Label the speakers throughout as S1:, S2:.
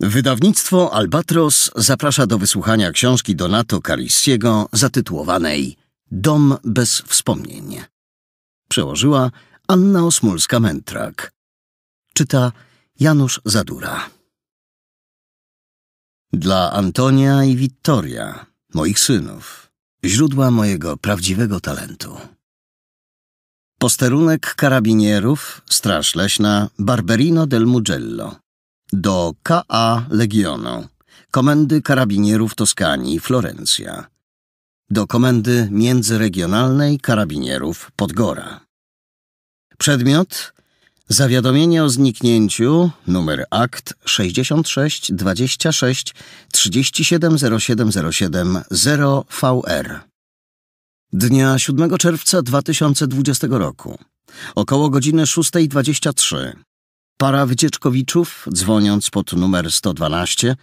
S1: Wydawnictwo Albatros zaprasza do wysłuchania książki Donato Carissiego zatytułowanej Dom bez wspomnień. Przełożyła Anna Osmulska-Mętrak. Czyta Janusz Zadura. Dla Antonia i Wittoria, moich synów, źródła mojego prawdziwego talentu. Posterunek karabinierów, Straż Leśna, Barberino del Mugello do KA Legionu, Komendy Karabinierów Toskanii, Florencja, do Komendy Międzyregionalnej Karabinierów Podgora. Przedmiot Zawiadomienie o zniknięciu numer akt 6626 370707 0 VR Dnia 7 czerwca 2020 roku około godziny 6.23 Para Wycieczkowiczów, dzwoniąc pod numer 112,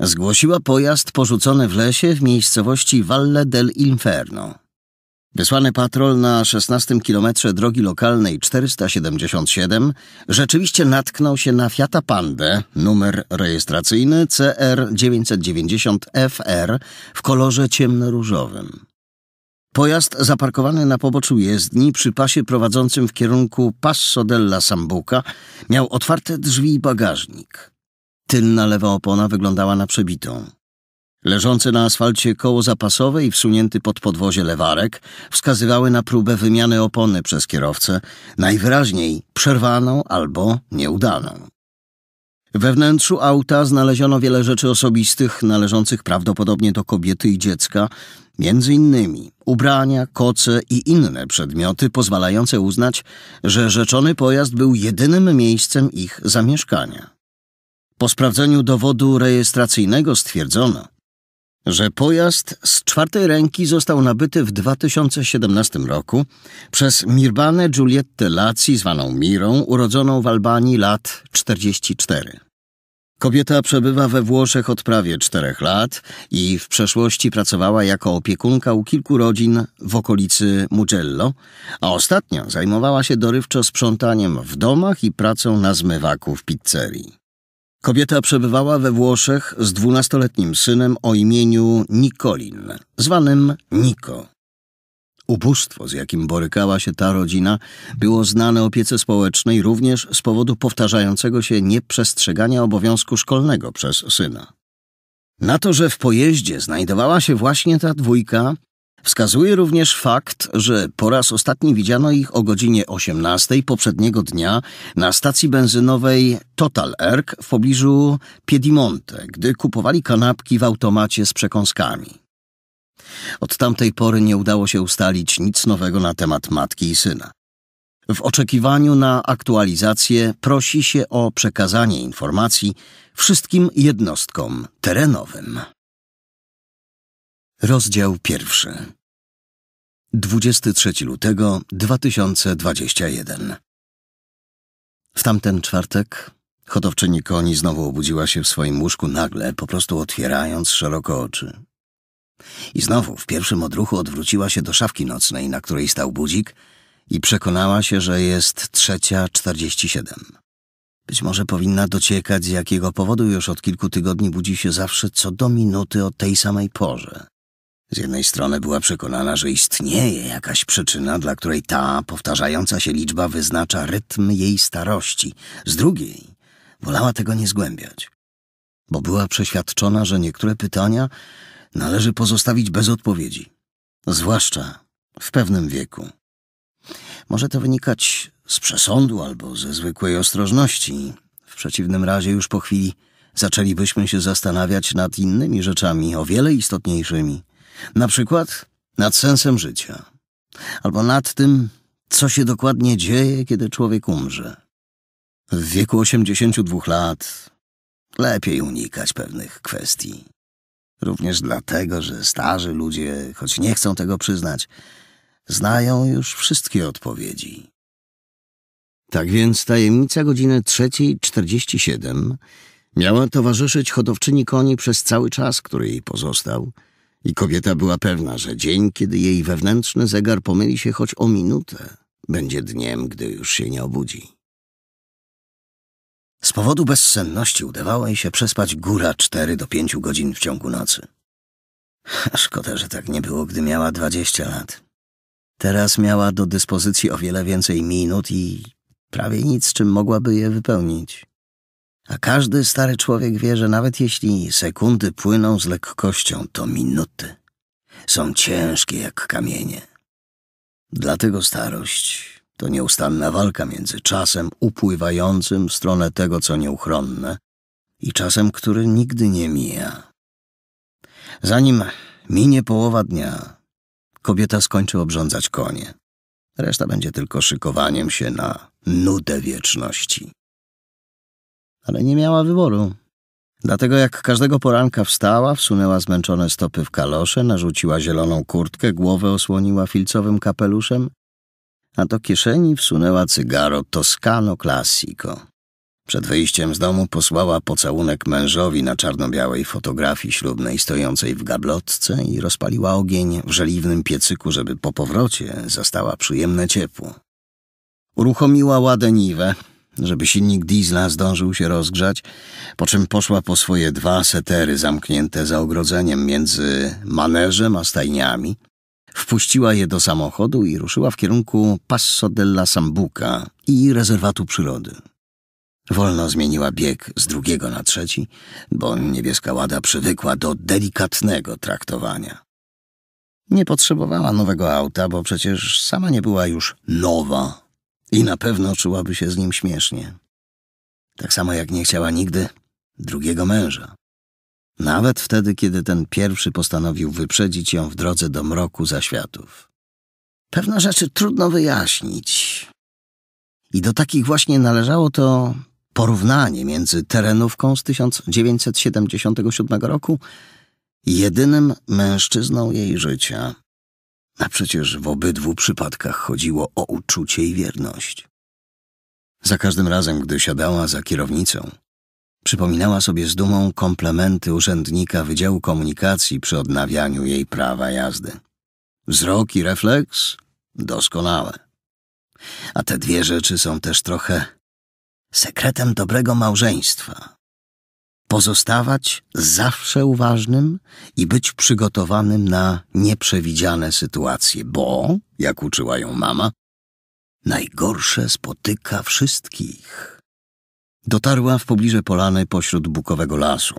S1: zgłosiła pojazd porzucony w lesie w miejscowości Valle del Inferno. Wysłany patrol na 16 kilometrze drogi lokalnej 477 rzeczywiście natknął się na Fiata Pandę, numer rejestracyjny CR990FR w kolorze ciemnoróżowym. Pojazd zaparkowany na poboczu jezdni przy pasie prowadzącym w kierunku Passo della Sambuca miał otwarte drzwi i bagażnik. Tylna lewa opona wyglądała na przebitą. Leżące na asfalcie koło zapasowe i wsunięty pod podwozie lewarek wskazywały na próbę wymiany opony przez kierowcę, najwyraźniej przerwaną albo nieudaną. We wnętrzu auta znaleziono wiele rzeczy osobistych należących prawdopodobnie do kobiety i dziecka, Między innymi ubrania, koce i inne przedmioty pozwalające uznać, że rzeczony pojazd był jedynym miejscem ich zamieszkania. Po sprawdzeniu dowodu rejestracyjnego stwierdzono, że pojazd z czwartej ręki został nabyty w 2017 roku przez Mirbanę Giuliette Laci, zwaną Mirą, urodzoną w Albanii lat 44. Kobieta przebywa we Włoszech od prawie czterech lat i w przeszłości pracowała jako opiekunka u kilku rodzin w okolicy Mugello, a ostatnio zajmowała się dorywczo sprzątaniem w domach i pracą na zmywaku w pizzerii. Kobieta przebywała we Włoszech z dwunastoletnim synem o imieniu Nicolin, zwanym Niko. Ubóstwo, z jakim borykała się ta rodzina, było znane opiece społecznej również z powodu powtarzającego się nieprzestrzegania obowiązku szkolnego przez syna. Na to, że w pojeździe znajdowała się właśnie ta dwójka, wskazuje również fakt, że po raz ostatni widziano ich o godzinie 18 poprzedniego dnia na stacji benzynowej Total Erg w pobliżu Piedimonte, gdy kupowali kanapki w automacie z przekąskami. Od tamtej pory nie udało się ustalić nic nowego na temat matki i syna. W oczekiwaniu na aktualizację prosi się o przekazanie informacji wszystkim jednostkom terenowym. Rozdział pierwszy. 23 lutego 2021. W tamten czwartek hodowczyni koni znowu obudziła się w swoim łóżku nagle, po prostu otwierając szeroko oczy. I znowu w pierwszym odruchu odwróciła się do szafki nocnej, na której stał budzik, i przekonała się, że jest trzecia czterdzieści siedem. Być może powinna dociekać, z jakiego powodu już od kilku tygodni budzi się zawsze co do minuty o tej samej porze. Z jednej strony była przekonana, że istnieje jakaś przyczyna, dla której ta powtarzająca się liczba wyznacza rytm jej starości. Z drugiej wolała tego nie zgłębiać, bo była przeświadczona, że niektóre pytania należy pozostawić bez odpowiedzi, zwłaszcza w pewnym wieku. Może to wynikać z przesądu albo ze zwykłej ostrożności. W przeciwnym razie już po chwili zaczęlibyśmy się zastanawiać nad innymi rzeczami, o wiele istotniejszymi. Na przykład nad sensem życia, albo nad tym, co się dokładnie dzieje, kiedy człowiek umrze. W wieku 82 lat lepiej unikać pewnych kwestii. Również dlatego, że starzy ludzie, choć nie chcą tego przyznać, znają już wszystkie odpowiedzi. Tak więc tajemnica godziny 3.47 miała towarzyszyć hodowczyni koni przez cały czas, który jej pozostał, i kobieta była pewna, że dzień, kiedy jej wewnętrzny zegar pomyli się choć o minutę, będzie dniem, gdy już się nie obudzi. Z powodu bezsenności udawało jej się przespać góra 4 do 5 godzin w ciągu nocy. szkoda, że tak nie było, gdy miała 20 lat. Teraz miała do dyspozycji o wiele więcej minut i prawie nic, czym mogłaby je wypełnić. A każdy stary człowiek wie, że nawet jeśli sekundy płyną z lekkością, to minuty są ciężkie jak kamienie. Dlatego starość to nieustanna walka między czasem upływającym w stronę tego, co nieuchronne, i czasem, który nigdy nie mija. Zanim minie połowa dnia, kobieta skończy obrządzać konie. Reszta będzie tylko szykowaniem się na nudę wieczności. Ale nie miała wyboru. Dlatego jak każdego poranka wstała, wsunęła zmęczone stopy w kalosze, narzuciła zieloną kurtkę, głowę osłoniła filcowym kapeluszem a do kieszeni wsunęła cygaro Toscano Classico. Przed wyjściem z domu posłała pocałunek mężowi na czarno-białej fotografii ślubnej stojącej w gablotce i rozpaliła ogień w żeliwnym piecyku, żeby po powrocie zastała przyjemne ciepło. Uruchomiła ładę niwę, żeby silnik diesla zdążył się rozgrzać, po czym poszła po swoje dwa setery zamknięte za ogrodzeniem między maneżem a stajniami – Wpuściła je do samochodu i ruszyła w kierunku Passo della Sambuca i rezerwatu przyrody. Wolno zmieniła bieg z drugiego na trzeci, bo niebieska łada przywykła do delikatnego traktowania. Nie potrzebowała nowego auta, bo przecież sama nie była już nowa i na pewno czułaby się z nim śmiesznie. Tak samo jak nie chciała nigdy drugiego męża. Nawet wtedy, kiedy ten pierwszy postanowił wyprzedzić ją w drodze do mroku zaświatów. Pewne rzeczy trudno wyjaśnić. I do takich właśnie należało to porównanie między terenówką z 1977 roku i jedynym mężczyzną jej życia. A przecież w obydwu przypadkach chodziło o uczucie i wierność. Za każdym razem, gdy siadała za kierownicą, Przypominała sobie z dumą komplementy urzędnika Wydziału Komunikacji przy odnawianiu jej prawa jazdy. Wzrok i refleks doskonałe. A te dwie rzeczy są też trochę sekretem dobrego małżeństwa. Pozostawać zawsze uważnym i być przygotowanym na nieprzewidziane sytuacje, bo, jak uczyła ją mama, najgorsze spotyka wszystkich. Dotarła w pobliże polany pośród bukowego lasu,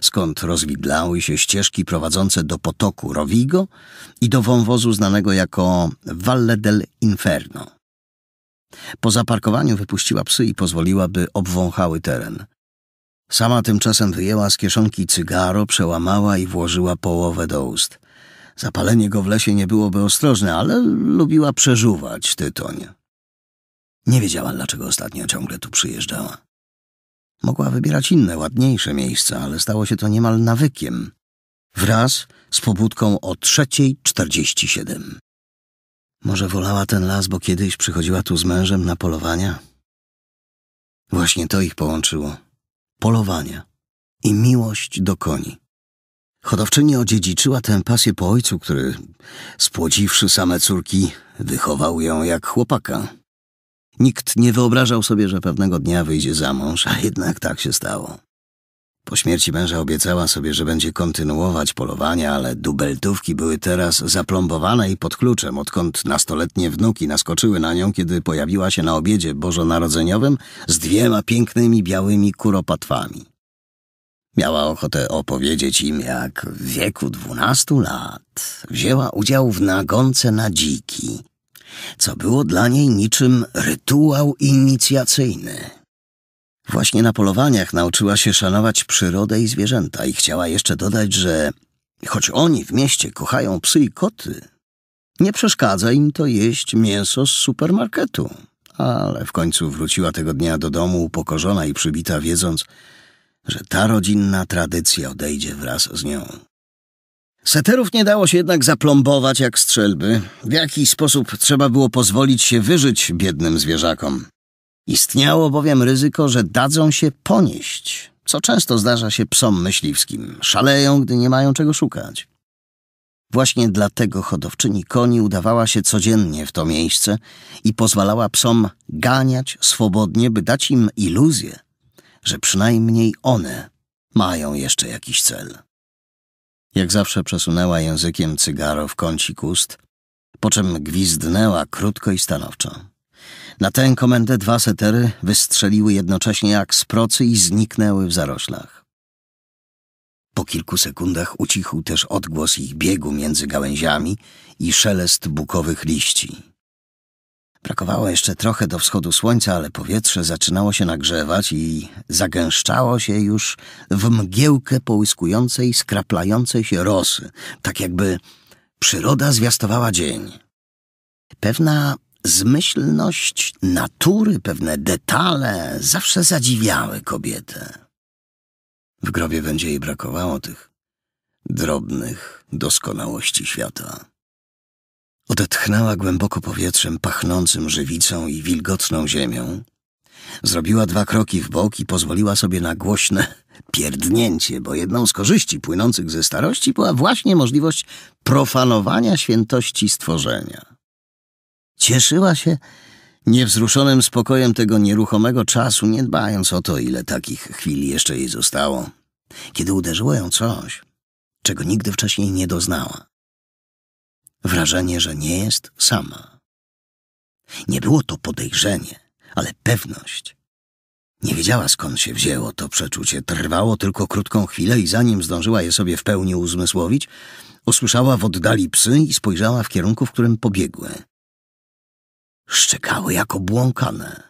S1: skąd rozwidlały się ścieżki prowadzące do potoku Rovigo i do wąwozu znanego jako Valle del Inferno. Po zaparkowaniu wypuściła psy i pozwoliła, by obwąchały teren. Sama tymczasem wyjęła z kieszonki cygaro, przełamała i włożyła połowę do ust. Zapalenie go w lesie nie byłoby ostrożne, ale lubiła przeżuwać tytoń. Nie wiedziała, dlaczego ostatnio ciągle tu przyjeżdżała. Mogła wybierać inne, ładniejsze miejsca, ale stało się to niemal nawykiem. Wraz z pobudką o 3.47. Może wolała ten las, bo kiedyś przychodziła tu z mężem na polowania? Właśnie to ich połączyło. Polowania i miłość do koni. Hodowczyni odziedziczyła tę pasję po ojcu, który, spłodziwszy same córki, wychował ją jak chłopaka. Nikt nie wyobrażał sobie, że pewnego dnia wyjdzie za mąż, a jednak tak się stało. Po śmierci męża obiecała sobie, że będzie kontynuować polowania, ale dubeltówki były teraz zaplombowane i pod kluczem, odkąd nastoletnie wnuki naskoczyły na nią, kiedy pojawiła się na obiedzie bożonarodzeniowym z dwiema pięknymi białymi kuropatwami. Miała ochotę opowiedzieć im, jak w wieku dwunastu lat wzięła udział w nagonce na dziki co było dla niej niczym rytuał inicjacyjny. Właśnie na polowaniach nauczyła się szanować przyrodę i zwierzęta i chciała jeszcze dodać, że choć oni w mieście kochają psy i koty, nie przeszkadza im to jeść mięso z supermarketu. Ale w końcu wróciła tego dnia do domu upokorzona i przybita, wiedząc, że ta rodzinna tradycja odejdzie wraz z nią. Seterów nie dało się jednak zaplombować jak strzelby. W jakiś sposób trzeba było pozwolić się wyżyć biednym zwierzakom. Istniało bowiem ryzyko, że dadzą się ponieść, co często zdarza się psom myśliwskim. Szaleją, gdy nie mają czego szukać. Właśnie dlatego hodowczyni koni udawała się codziennie w to miejsce i pozwalała psom ganiać swobodnie, by dać im iluzję, że przynajmniej one mają jeszcze jakiś cel. Jak zawsze przesunęła językiem cygaro w kącik ust, po czym gwizdnęła krótko i stanowczo. Na tę komendę dwa setery wystrzeliły jednocześnie jak z procy i zniknęły w zaroślach. Po kilku sekundach ucichł też odgłos ich biegu między gałęziami i szelest bukowych liści. Brakowało jeszcze trochę do wschodu słońca, ale powietrze zaczynało się nagrzewać i zagęszczało się już w mgiełkę połyskującej, skraplającej się rosy, tak jakby przyroda zwiastowała dzień. Pewna zmyślność natury, pewne detale zawsze zadziwiały kobietę. W grobie będzie jej brakowało tych drobnych doskonałości świata. Odetchnęła głęboko powietrzem pachnącym żywicą i wilgotną ziemią. Zrobiła dwa kroki w bok i pozwoliła sobie na głośne pierdnięcie, bo jedną z korzyści płynących ze starości była właśnie możliwość profanowania świętości stworzenia. Cieszyła się niewzruszonym spokojem tego nieruchomego czasu, nie dbając o to, ile takich chwil jeszcze jej zostało, kiedy uderzyło ją coś, czego nigdy wcześniej nie doznała
S2: wrażenie, że nie jest sama. Nie było to podejrzenie, ale pewność. Nie wiedziała skąd się wzięło to przeczucie.
S1: Trwało tylko krótką chwilę i zanim zdążyła je sobie w pełni uzmysłowić, usłyszała w oddali psy i spojrzała w kierunku, w którym pobiegły.
S2: Szczekały
S1: jak obłąkane.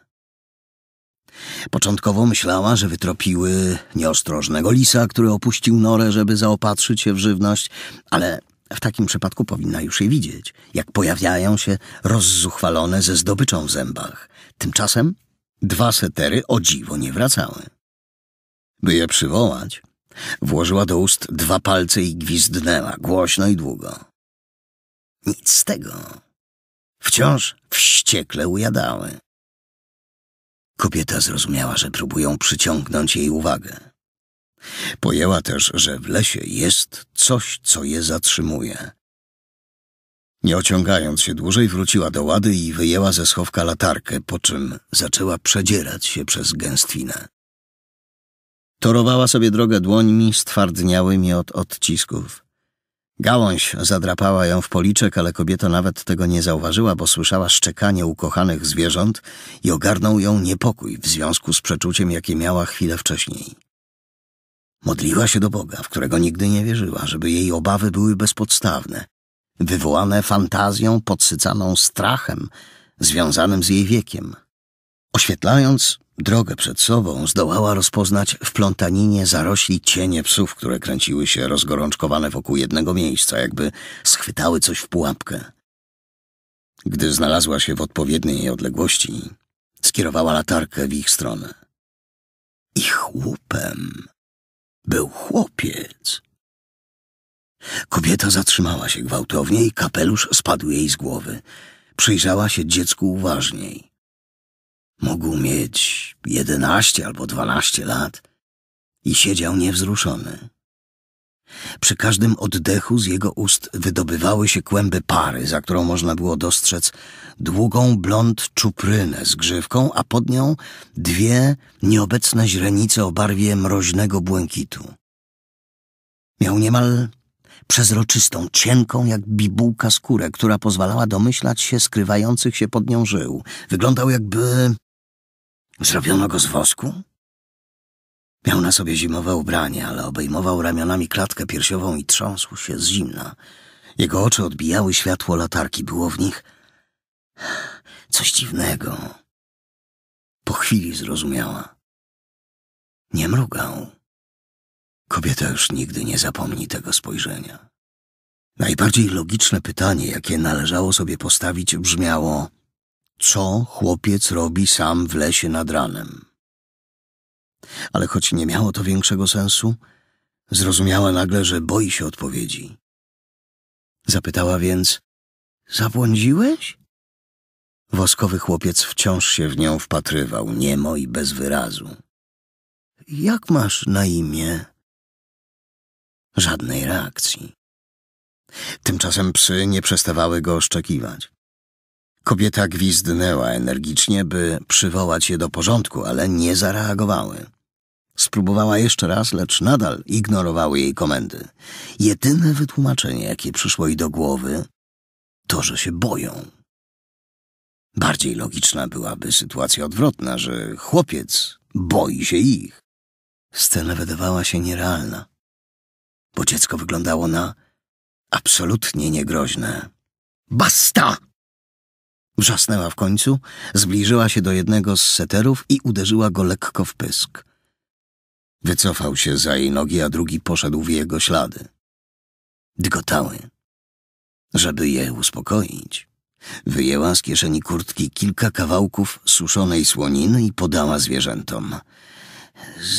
S1: Początkowo myślała, że wytropiły nieostrożnego lisa, który opuścił norę, żeby zaopatrzyć się w żywność, ale w takim przypadku powinna już je widzieć, jak pojawiają się rozzuchwalone ze zdobyczą w zębach. Tymczasem dwa setery o dziwo nie wracały. By je przywołać, włożyła do ust dwa palce i gwizdnęła głośno i długo.
S2: Nic z tego. Wciąż wściekle ujadały. Kobieta zrozumiała, że próbują przyciągnąć jej uwagę.
S1: Pojęła też, że w lesie jest coś, co je zatrzymuje. Nie ociągając się dłużej, wróciła do łady i wyjęła ze schowka latarkę, po czym zaczęła przedzierać się przez gęstwinę. Torowała sobie drogę dłońmi stwardniałymi od odcisków. Gałąź zadrapała ją w policzek, ale kobieta nawet tego nie zauważyła, bo słyszała szczekanie ukochanych zwierząt i ogarnął ją niepokój w związku z przeczuciem, jakie miała chwilę wcześniej. Modliła się do Boga, w którego nigdy nie wierzyła, żeby jej obawy były bezpodstawne, wywołane fantazją podsycaną strachem związanym z jej wiekiem. Oświetlając drogę przed sobą, zdołała rozpoznać w plątaninie zarośli cienie psów, które kręciły się rozgorączkowane wokół jednego miejsca, jakby schwytały coś w pułapkę. Gdy znalazła się w odpowiedniej
S2: odległości, skierowała latarkę w ich stronę. Ich łupem był chłopiec. Kobieta zatrzymała
S1: się gwałtownie i kapelusz spadł jej z głowy. Przyjrzała się dziecku uważniej. Mógł mieć jedenaście albo dwanaście lat i siedział niewzruszony. Przy każdym oddechu z jego ust wydobywały się kłęby pary, za którą można było dostrzec długą blond czuprynę z grzywką, a pod nią dwie nieobecne źrenice o barwie mroźnego błękitu. Miał niemal przezroczystą, cienką jak bibułka skórę, która pozwalała domyślać się skrywających się pod nią żył. Wyglądał jakby... Zrobiono go z wosku? Miał na sobie zimowe ubranie, ale obejmował ramionami klatkę piersiową i trząsł się z zimna.
S2: Jego oczy odbijały światło latarki, było w nich coś dziwnego. Po chwili zrozumiała. Nie mrugał. Kobieta już nigdy nie zapomni tego spojrzenia.
S1: Najbardziej logiczne pytanie, jakie należało sobie postawić, brzmiało: Co chłopiec robi sam w lesie nad ranem? ale choć nie miało to większego sensu, zrozumiała nagle, że boi się odpowiedzi. Zapytała więc: Zabłądziłeś? Woskowy chłopiec
S2: wciąż się w nią wpatrywał, niemo i bez wyrazu. Jak masz na imię? Żadnej reakcji.
S1: Tymczasem psy nie przestawały go oszczekiwać. Kobieta gwizdnęła energicznie, by przywołać je do porządku, ale nie zareagowały. Spróbowała jeszcze raz, lecz nadal ignorowały jej komendy. Jedyne wytłumaczenie, jakie przyszło jej do głowy, to, że się boją. Bardziej logiczna byłaby sytuacja odwrotna, że chłopiec boi się ich. Scena wydawała się nierealna, bo dziecko wyglądało na absolutnie niegroźne. Basta! Wrzasnęła w końcu, zbliżyła się do jednego z seterów i uderzyła go lekko w pysk. Wycofał się za jej nogi, a drugi poszedł w jego ślady. Dygotały. Żeby je uspokoić, wyjęła z kieszeni kurtki kilka kawałków suszonej słoniny i podała zwierzętom.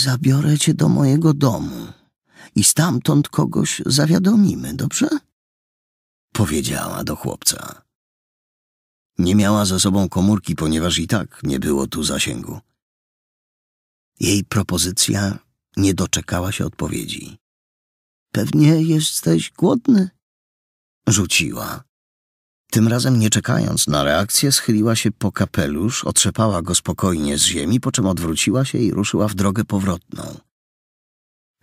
S1: Zabiorę cię do mojego domu i stamtąd kogoś zawiadomimy, dobrze? Powiedziała do chłopca. Nie miała za sobą komórki, ponieważ
S2: i tak nie było tu zasięgu. Jej propozycja nie doczekała się odpowiedzi. Pewnie jesteś głodny?
S1: Rzuciła. Tym razem nie czekając na reakcję, schyliła się po kapelusz, otrzepała go spokojnie z ziemi, po czym odwróciła się i ruszyła w drogę powrotną.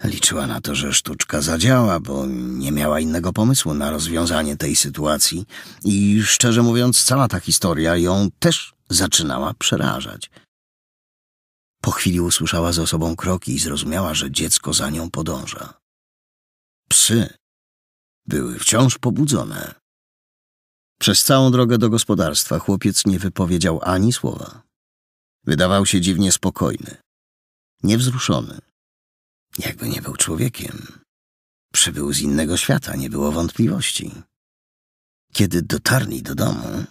S1: Liczyła na to, że sztuczka zadziała, bo nie miała innego pomysłu na rozwiązanie tej sytuacji i szczerze mówiąc, cała ta historia ją też zaczynała przerażać. Po chwili usłyszała za sobą kroki i zrozumiała, że
S2: dziecko za nią podąża.
S1: Psy były wciąż pobudzone. Przez całą drogę do gospodarstwa chłopiec nie wypowiedział ani słowa. Wydawał się dziwnie spokojny, niewzruszony. Jakby nie był człowiekiem. Przybył z innego świata, nie było wątpliwości. Kiedy dotarli do domu,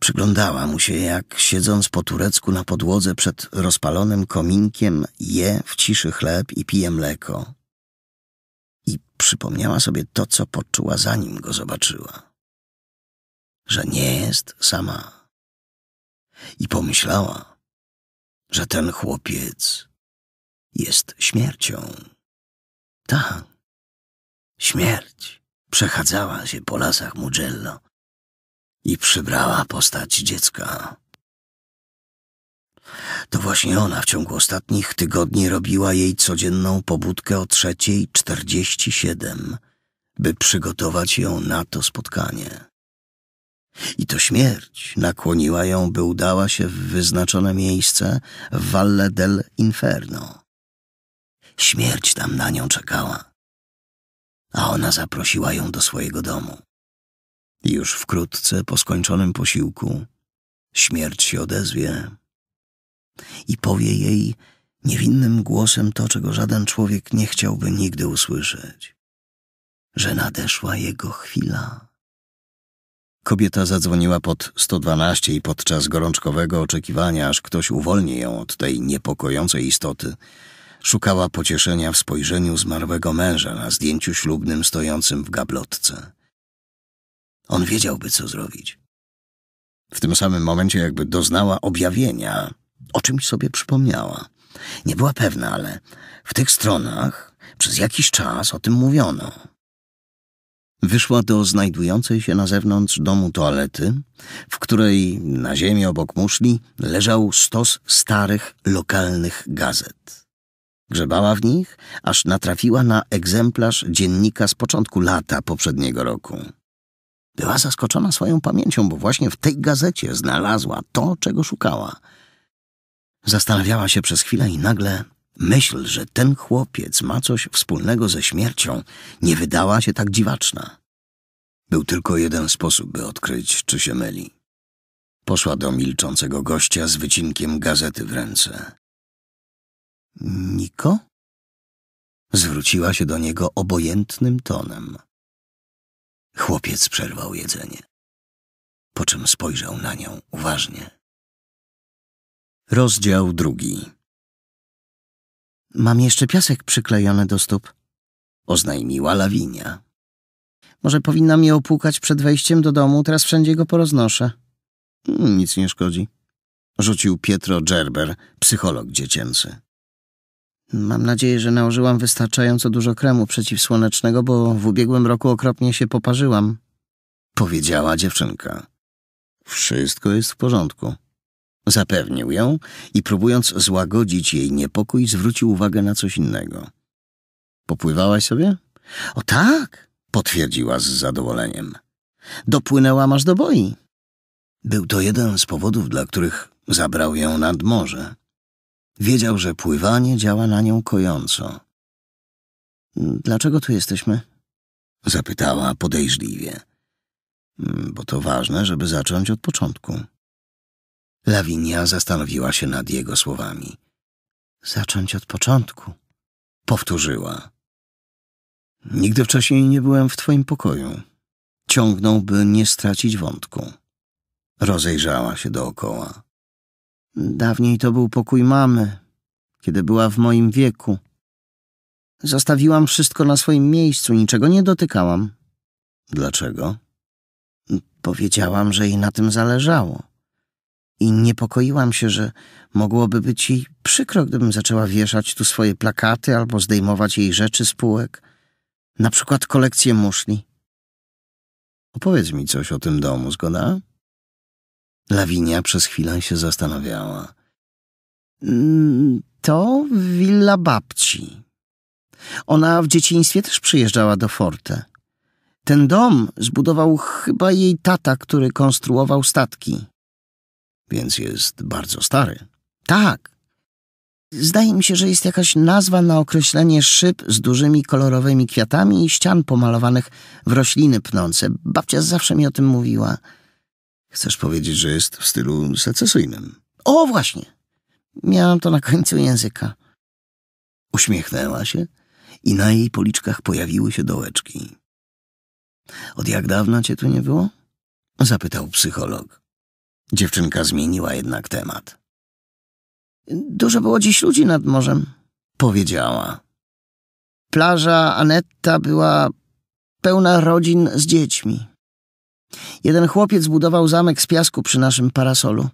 S1: przyglądała mu się, jak siedząc po turecku na podłodze przed rozpalonym kominkiem, je w ciszy chleb
S2: i pije mleko. I przypomniała sobie to, co poczuła, zanim go zobaczyła. Że nie jest sama. I pomyślała, że ten chłopiec jest śmiercią. Tak, śmierć przechadzała się po lasach Mugello i przybrała postać dziecka. To właśnie ona w ciągu ostatnich tygodni robiła jej
S1: codzienną pobudkę o trzeciej czterdzieści siedem, by przygotować ją na to spotkanie. I to śmierć nakłoniła ją, by udała się w wyznaczone miejsce w Valle del Inferno. Śmierć tam na nią czekała. A ona zaprosiła ją do swojego domu. Już wkrótce po skończonym posiłku śmierć się odezwie i powie jej niewinnym głosem to, czego żaden człowiek nie chciałby nigdy usłyszeć, że nadeszła jego chwila. Kobieta zadzwoniła pod 112 i podczas gorączkowego oczekiwania, aż ktoś uwolni ją od tej niepokojącej istoty, Szukała pocieszenia w spojrzeniu zmarłego męża na zdjęciu ślubnym stojącym w gablotce. On wiedziałby, co zrobić. W tym samym momencie jakby doznała objawienia, o czymś sobie przypomniała. Nie była pewna, ale w tych stronach przez jakiś czas o tym mówiono. Wyszła do znajdującej się na zewnątrz domu toalety, w której na ziemi obok muszli leżał stos starych lokalnych gazet. Grzebała w nich, aż natrafiła na egzemplarz dziennika z początku lata poprzedniego roku. Była zaskoczona swoją pamięcią, bo właśnie w tej gazecie znalazła to, czego szukała. Zastanawiała się przez chwilę i nagle myśl, że ten chłopiec ma coś wspólnego ze śmiercią, nie wydała się tak dziwaczna. Był tylko jeden sposób, by odkryć, czy się myli. Poszła do milczącego
S2: gościa z wycinkiem gazety w ręce. Niko? Zwróciła się do niego obojętnym tonem. Chłopiec przerwał jedzenie, po czym spojrzał na nią uważnie. Rozdział drugi. Mam jeszcze piasek przyklejony do stóp, oznajmiła Lawinia. Może powinna
S1: je opłukać przed wejściem do domu, teraz wszędzie go poroznoszę. Hmm, nic nie szkodzi, rzucił Pietro Gerber, psycholog dziecięcy. Mam nadzieję, że nałożyłam wystarczająco dużo kremu przeciwsłonecznego, bo w ubiegłym roku okropnie się poparzyłam. Powiedziała dziewczynka. Wszystko jest w porządku. Zapewnił ją i próbując złagodzić jej niepokój, zwrócił uwagę na coś innego. Popływałaś sobie? O tak, potwierdziła z zadowoleniem. Dopłynęłam aż do boi. Był to jeden z powodów, dla których zabrał ją nad morze. Wiedział, że pływanie działa na nią kojąco.
S2: Dlaczego tu jesteśmy? Zapytała podejrzliwie. Mm, bo to ważne, żeby zacząć od początku.
S1: Lawinia zastanowiła się nad jego słowami. Zacząć od początku, powtórzyła. Nigdy wcześniej nie byłem w twoim pokoju. Ciągnął, by nie stracić wątku. Rozejrzała się dookoła. Dawniej to był pokój mamy, kiedy była w moim wieku. Zostawiłam wszystko na swoim miejscu, niczego nie dotykałam. Dlaczego? Powiedziałam, że jej na tym zależało. I niepokoiłam się, że mogłoby być jej przykro, gdybym zaczęła wieszać tu swoje plakaty albo zdejmować jej rzeczy z półek, na przykład kolekcję muszli. Opowiedz mi coś o tym domu, zgoda? Lawinia przez chwilę się zastanawiała. Mm, to willa babci. Ona w dzieciństwie też przyjeżdżała do Forte. Ten dom zbudował chyba jej tata, który konstruował statki. Więc jest bardzo stary. Tak. Zdaje mi się, że jest jakaś nazwa na określenie szyb z dużymi kolorowymi kwiatami i ścian pomalowanych w rośliny pnące. Babcia zawsze mi o tym mówiła. Chcesz powiedzieć, że jest w stylu secesyjnym? O, właśnie! Miałam to na końcu języka. Uśmiechnęła się i na jej policzkach pojawiły się dołeczki. Od jak dawna cię tu nie było? Zapytał psycholog. Dziewczynka zmieniła jednak temat. Dużo było dziś ludzi nad morzem, powiedziała. Plaża Anetta była pełna rodzin z dziećmi. Jeden chłopiec budował zamek z piasku przy naszym parasolu.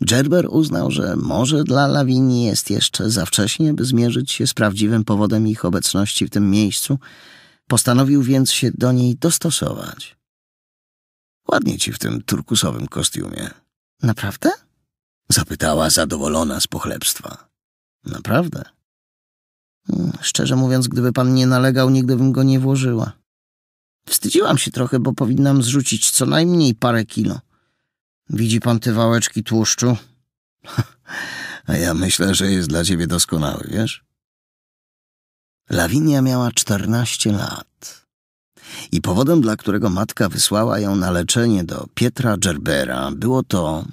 S1: Gerber uznał, że może dla Lawini jest jeszcze za wcześnie, by zmierzyć się z prawdziwym powodem ich obecności w tym miejscu, postanowił więc się do niej
S2: dostosować. Ładnie ci w tym turkusowym kostiumie. Naprawdę? Zapytała zadowolona z pochlebstwa. Naprawdę?
S1: Hmm, szczerze mówiąc, gdyby pan nie nalegał, nigdy bym go nie włożyła. Wstydziłam się trochę, bo powinnam zrzucić co najmniej parę kilo. Widzi pan te wałeczki tłuszczu? A ja myślę, że jest dla ciebie doskonały, wiesz? Lawinia miała czternaście lat. I powodem, dla którego matka wysłała ją na leczenie do Pietra Gerbera, było to,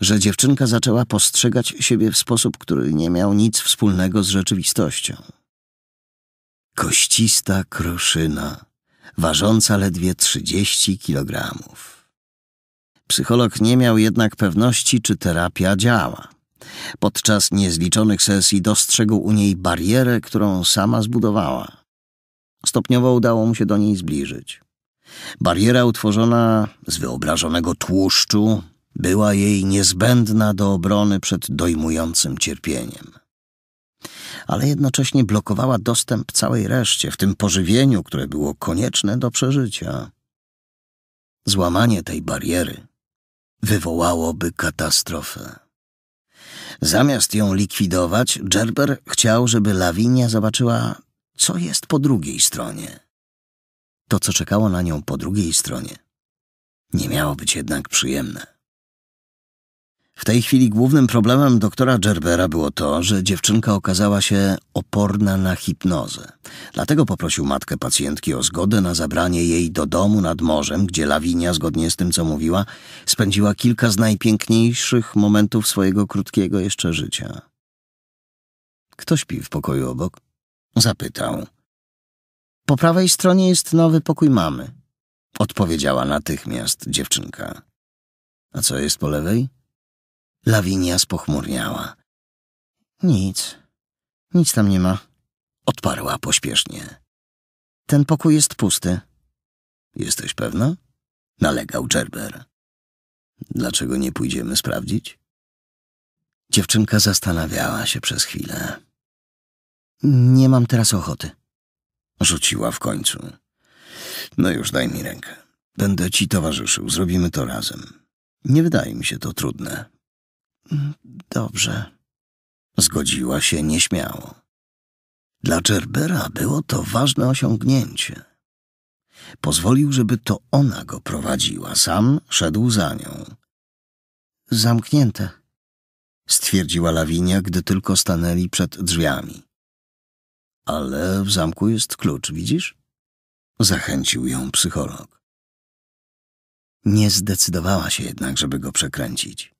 S1: że dziewczynka zaczęła postrzegać siebie w sposób, który nie miał nic wspólnego z rzeczywistością. Koścista kruszyna ważąca ledwie 30 kilogramów. Psycholog nie miał jednak pewności, czy terapia działa. Podczas niezliczonych sesji dostrzegł u niej barierę, którą sama zbudowała. Stopniowo udało mu się do niej zbliżyć. Bariera utworzona z wyobrażonego tłuszczu była jej niezbędna do obrony przed dojmującym cierpieniem ale jednocześnie blokowała dostęp całej reszcie, w tym pożywieniu, które było konieczne do przeżycia. Złamanie tej bariery wywołałoby katastrofę. Zamiast ją likwidować, Gerber chciał, żeby Lawinia zobaczyła, co jest po drugiej stronie. To, co czekało na nią po drugiej stronie, nie miało być jednak przyjemne. W tej chwili głównym problemem doktora Gerbera było to, że dziewczynka okazała się oporna na hipnozę. Dlatego poprosił matkę pacjentki o zgodę na zabranie jej do domu nad morzem, gdzie Lawinia, zgodnie z tym co mówiła, spędziła kilka z najpiękniejszych momentów swojego krótkiego jeszcze życia. Kto śpi w pokoju obok? Zapytał. Po prawej stronie jest nowy pokój mamy, odpowiedziała natychmiast dziewczynka. A co jest po lewej? Lawinia spochmurniała. Nic. Nic tam nie ma.
S2: Odparła pośpiesznie.
S1: Ten pokój jest pusty.
S2: Jesteś pewna? Nalegał Gerber. Dlaczego nie pójdziemy sprawdzić? Dziewczynka zastanawiała się przez chwilę.
S1: Nie mam teraz ochoty. Rzuciła w końcu. No już daj mi rękę. Będę ci towarzyszył, zrobimy to razem. Nie wydaje mi się to trudne, Dobrze. Zgodziła się nieśmiało. Dla Czerbera było to ważne osiągnięcie. Pozwolił, żeby to ona go prowadziła, sam szedł za nią. Zamknięte, stwierdziła Lawinia, gdy tylko stanęli przed drzwiami. Ale w zamku jest klucz, widzisz? Zachęcił ją psycholog.
S2: Nie zdecydowała się jednak, żeby go przekręcić.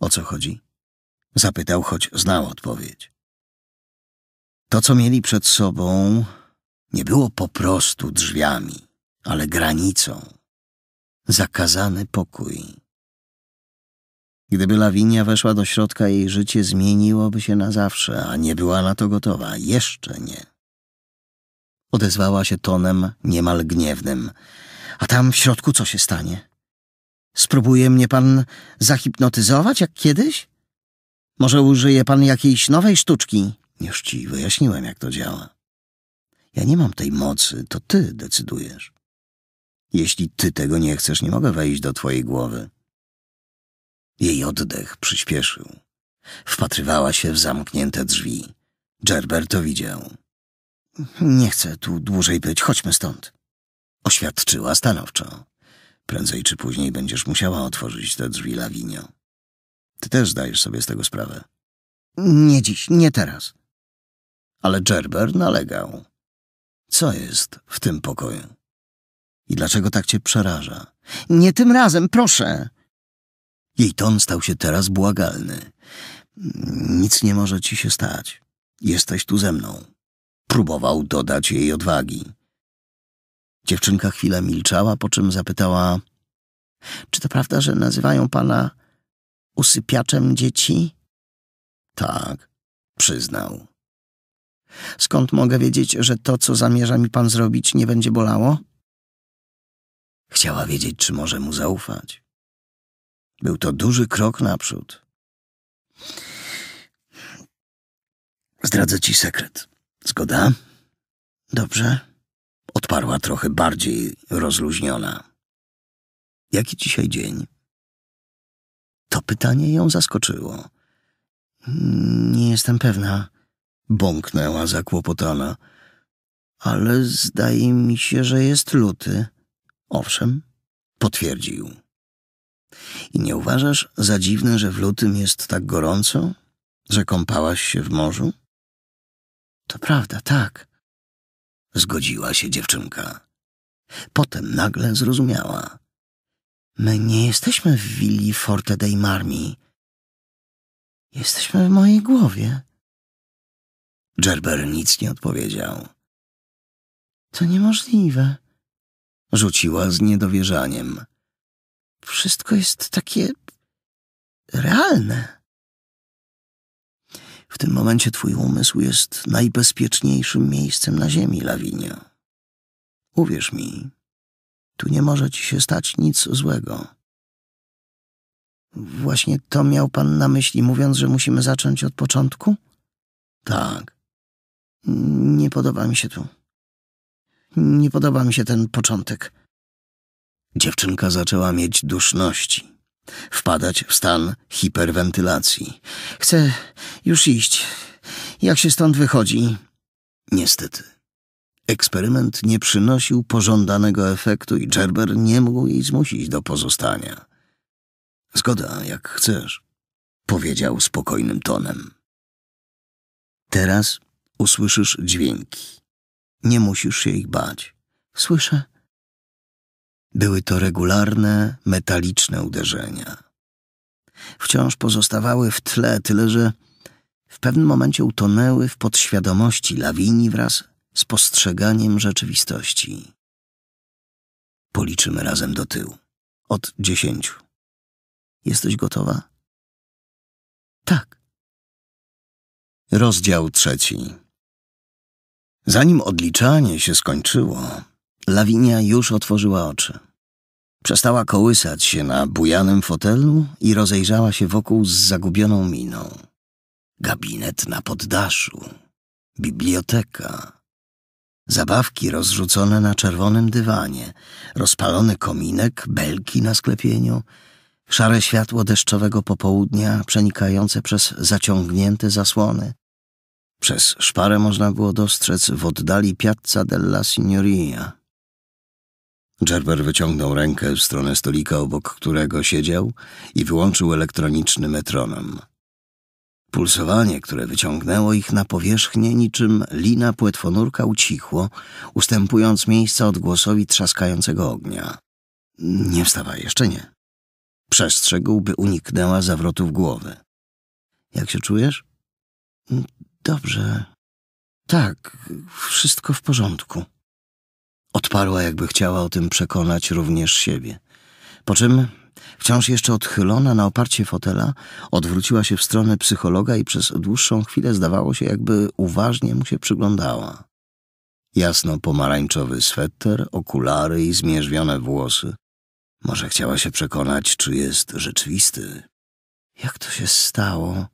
S2: O co chodzi? Zapytał, choć znał odpowiedź.
S1: To, co mieli przed sobą, nie było po prostu drzwiami, ale granicą. Zakazany pokój. Gdyby Lawinia weszła do środka, jej życie zmieniłoby się na zawsze, a nie była na to gotowa. Jeszcze nie. Odezwała się tonem niemal gniewnym. A tam w środku co się stanie? Spróbuje mnie pan zahipnotyzować jak kiedyś? Może użyje pan jakiejś nowej sztuczki? Już ci wyjaśniłem, jak to działa. Ja nie mam tej mocy, to ty decydujesz. Jeśli ty tego nie chcesz, nie mogę wejść do twojej głowy. Jej oddech przyspieszył. Wpatrywała się w zamknięte drzwi. Gerber to widział. Nie chcę tu dłużej być, chodźmy stąd. Oświadczyła stanowczo. Prędzej czy później będziesz musiała otworzyć te drzwi, Lawinio.
S2: Ty też zdajesz sobie z tego sprawę. Nie dziś, nie teraz. Ale Gerber nalegał. Co jest w tym pokoju?
S1: I dlaczego tak cię przeraża? Nie tym razem, proszę! Jej ton stał się teraz błagalny. Nic nie może ci się stać. Jesteś tu ze mną. Próbował dodać jej odwagi. Dziewczynka chwilę milczała, po czym zapytała: Czy to prawda, że nazywają pana usypiaczem dzieci? Tak, przyznał. Skąd mogę wiedzieć, że to, co zamierza mi pan zrobić, nie będzie bolało?
S2: Chciała wiedzieć, czy może mu zaufać. Był to duży krok naprzód. Zdradzę ci sekret. Zgoda? Dobrze odparła trochę bardziej rozluźniona. Jaki dzisiaj dzień? To pytanie ją zaskoczyło. Mm, nie jestem pewna,
S1: bąknęła zakłopotana, ale zdaje mi się, że jest luty. Owszem, potwierdził. I nie uważasz za dziwne, że w lutym jest tak gorąco? Że kąpałaś się w morzu? To prawda, tak
S2: zgodziła się dziewczynka. Potem nagle zrozumiała. My nie jesteśmy w willi Forte dei Marmi. Jesteśmy w mojej głowie. Gerber nic nie odpowiedział. To niemożliwe.
S1: Rzuciła z niedowierzaniem.
S2: Wszystko jest takie realne. W tym momencie twój umysł jest najbezpieczniejszym miejscem na ziemi, Lawinia. Uwierz mi, tu nie może ci się stać nic złego. Właśnie
S1: to miał pan na myśli, mówiąc, że musimy zacząć od początku? Tak. Nie podoba mi się tu. Nie podoba mi się ten początek. Dziewczynka zaczęła mieć duszności wpadać w stan hiperwentylacji. Chcę już iść. Jak się stąd wychodzi? Niestety. Eksperyment nie przynosił pożądanego efektu i Gerber nie mógł jej zmusić do pozostania. Zgoda, jak chcesz, powiedział spokojnym tonem. Teraz usłyszysz dźwięki. Nie musisz się ich bać. Słyszę były to regularne, metaliczne uderzenia. Wciąż pozostawały w tle, tyle że w pewnym momencie utonęły w podświadomości lawini wraz z postrzeganiem rzeczywistości.
S2: Policzymy razem do tyłu. Od dziesięciu. Jesteś gotowa? Tak. Rozdział trzeci. Zanim odliczanie się skończyło, Lawinia już
S1: otworzyła oczy. Przestała kołysać się na bujanym fotelu i rozejrzała się wokół z zagubioną miną. Gabinet na poddaszu, biblioteka, zabawki rozrzucone na czerwonym dywanie, rozpalony kominek, belki na sklepieniu, szare światło deszczowego popołudnia przenikające przez zaciągnięte zasłony. Przez szparę można było dostrzec w oddali Piazza della Signoria, Gerber wyciągnął rękę w stronę stolika, obok którego siedział i wyłączył elektroniczny metronom. Pulsowanie, które wyciągnęło ich na powierzchnię, niczym lina płetwonurka ucichło, ustępując miejsca odgłosowi trzaskającego ognia. Nie wstawa, jeszcze nie. Przestrzegł, by uniknęła zawrotów głowy. Jak się czujesz?
S2: Dobrze. Tak, wszystko w porządku.
S1: Odparła, jakby chciała o tym przekonać również siebie. Po czym, wciąż jeszcze odchylona na oparcie fotela, odwróciła się w stronę psychologa i przez dłuższą chwilę zdawało się, jakby uważnie mu się przyglądała. Jasno-pomarańczowy sweter, okulary i zmierzwione włosy. Może chciała się przekonać, czy jest rzeczywisty. Jak to się stało?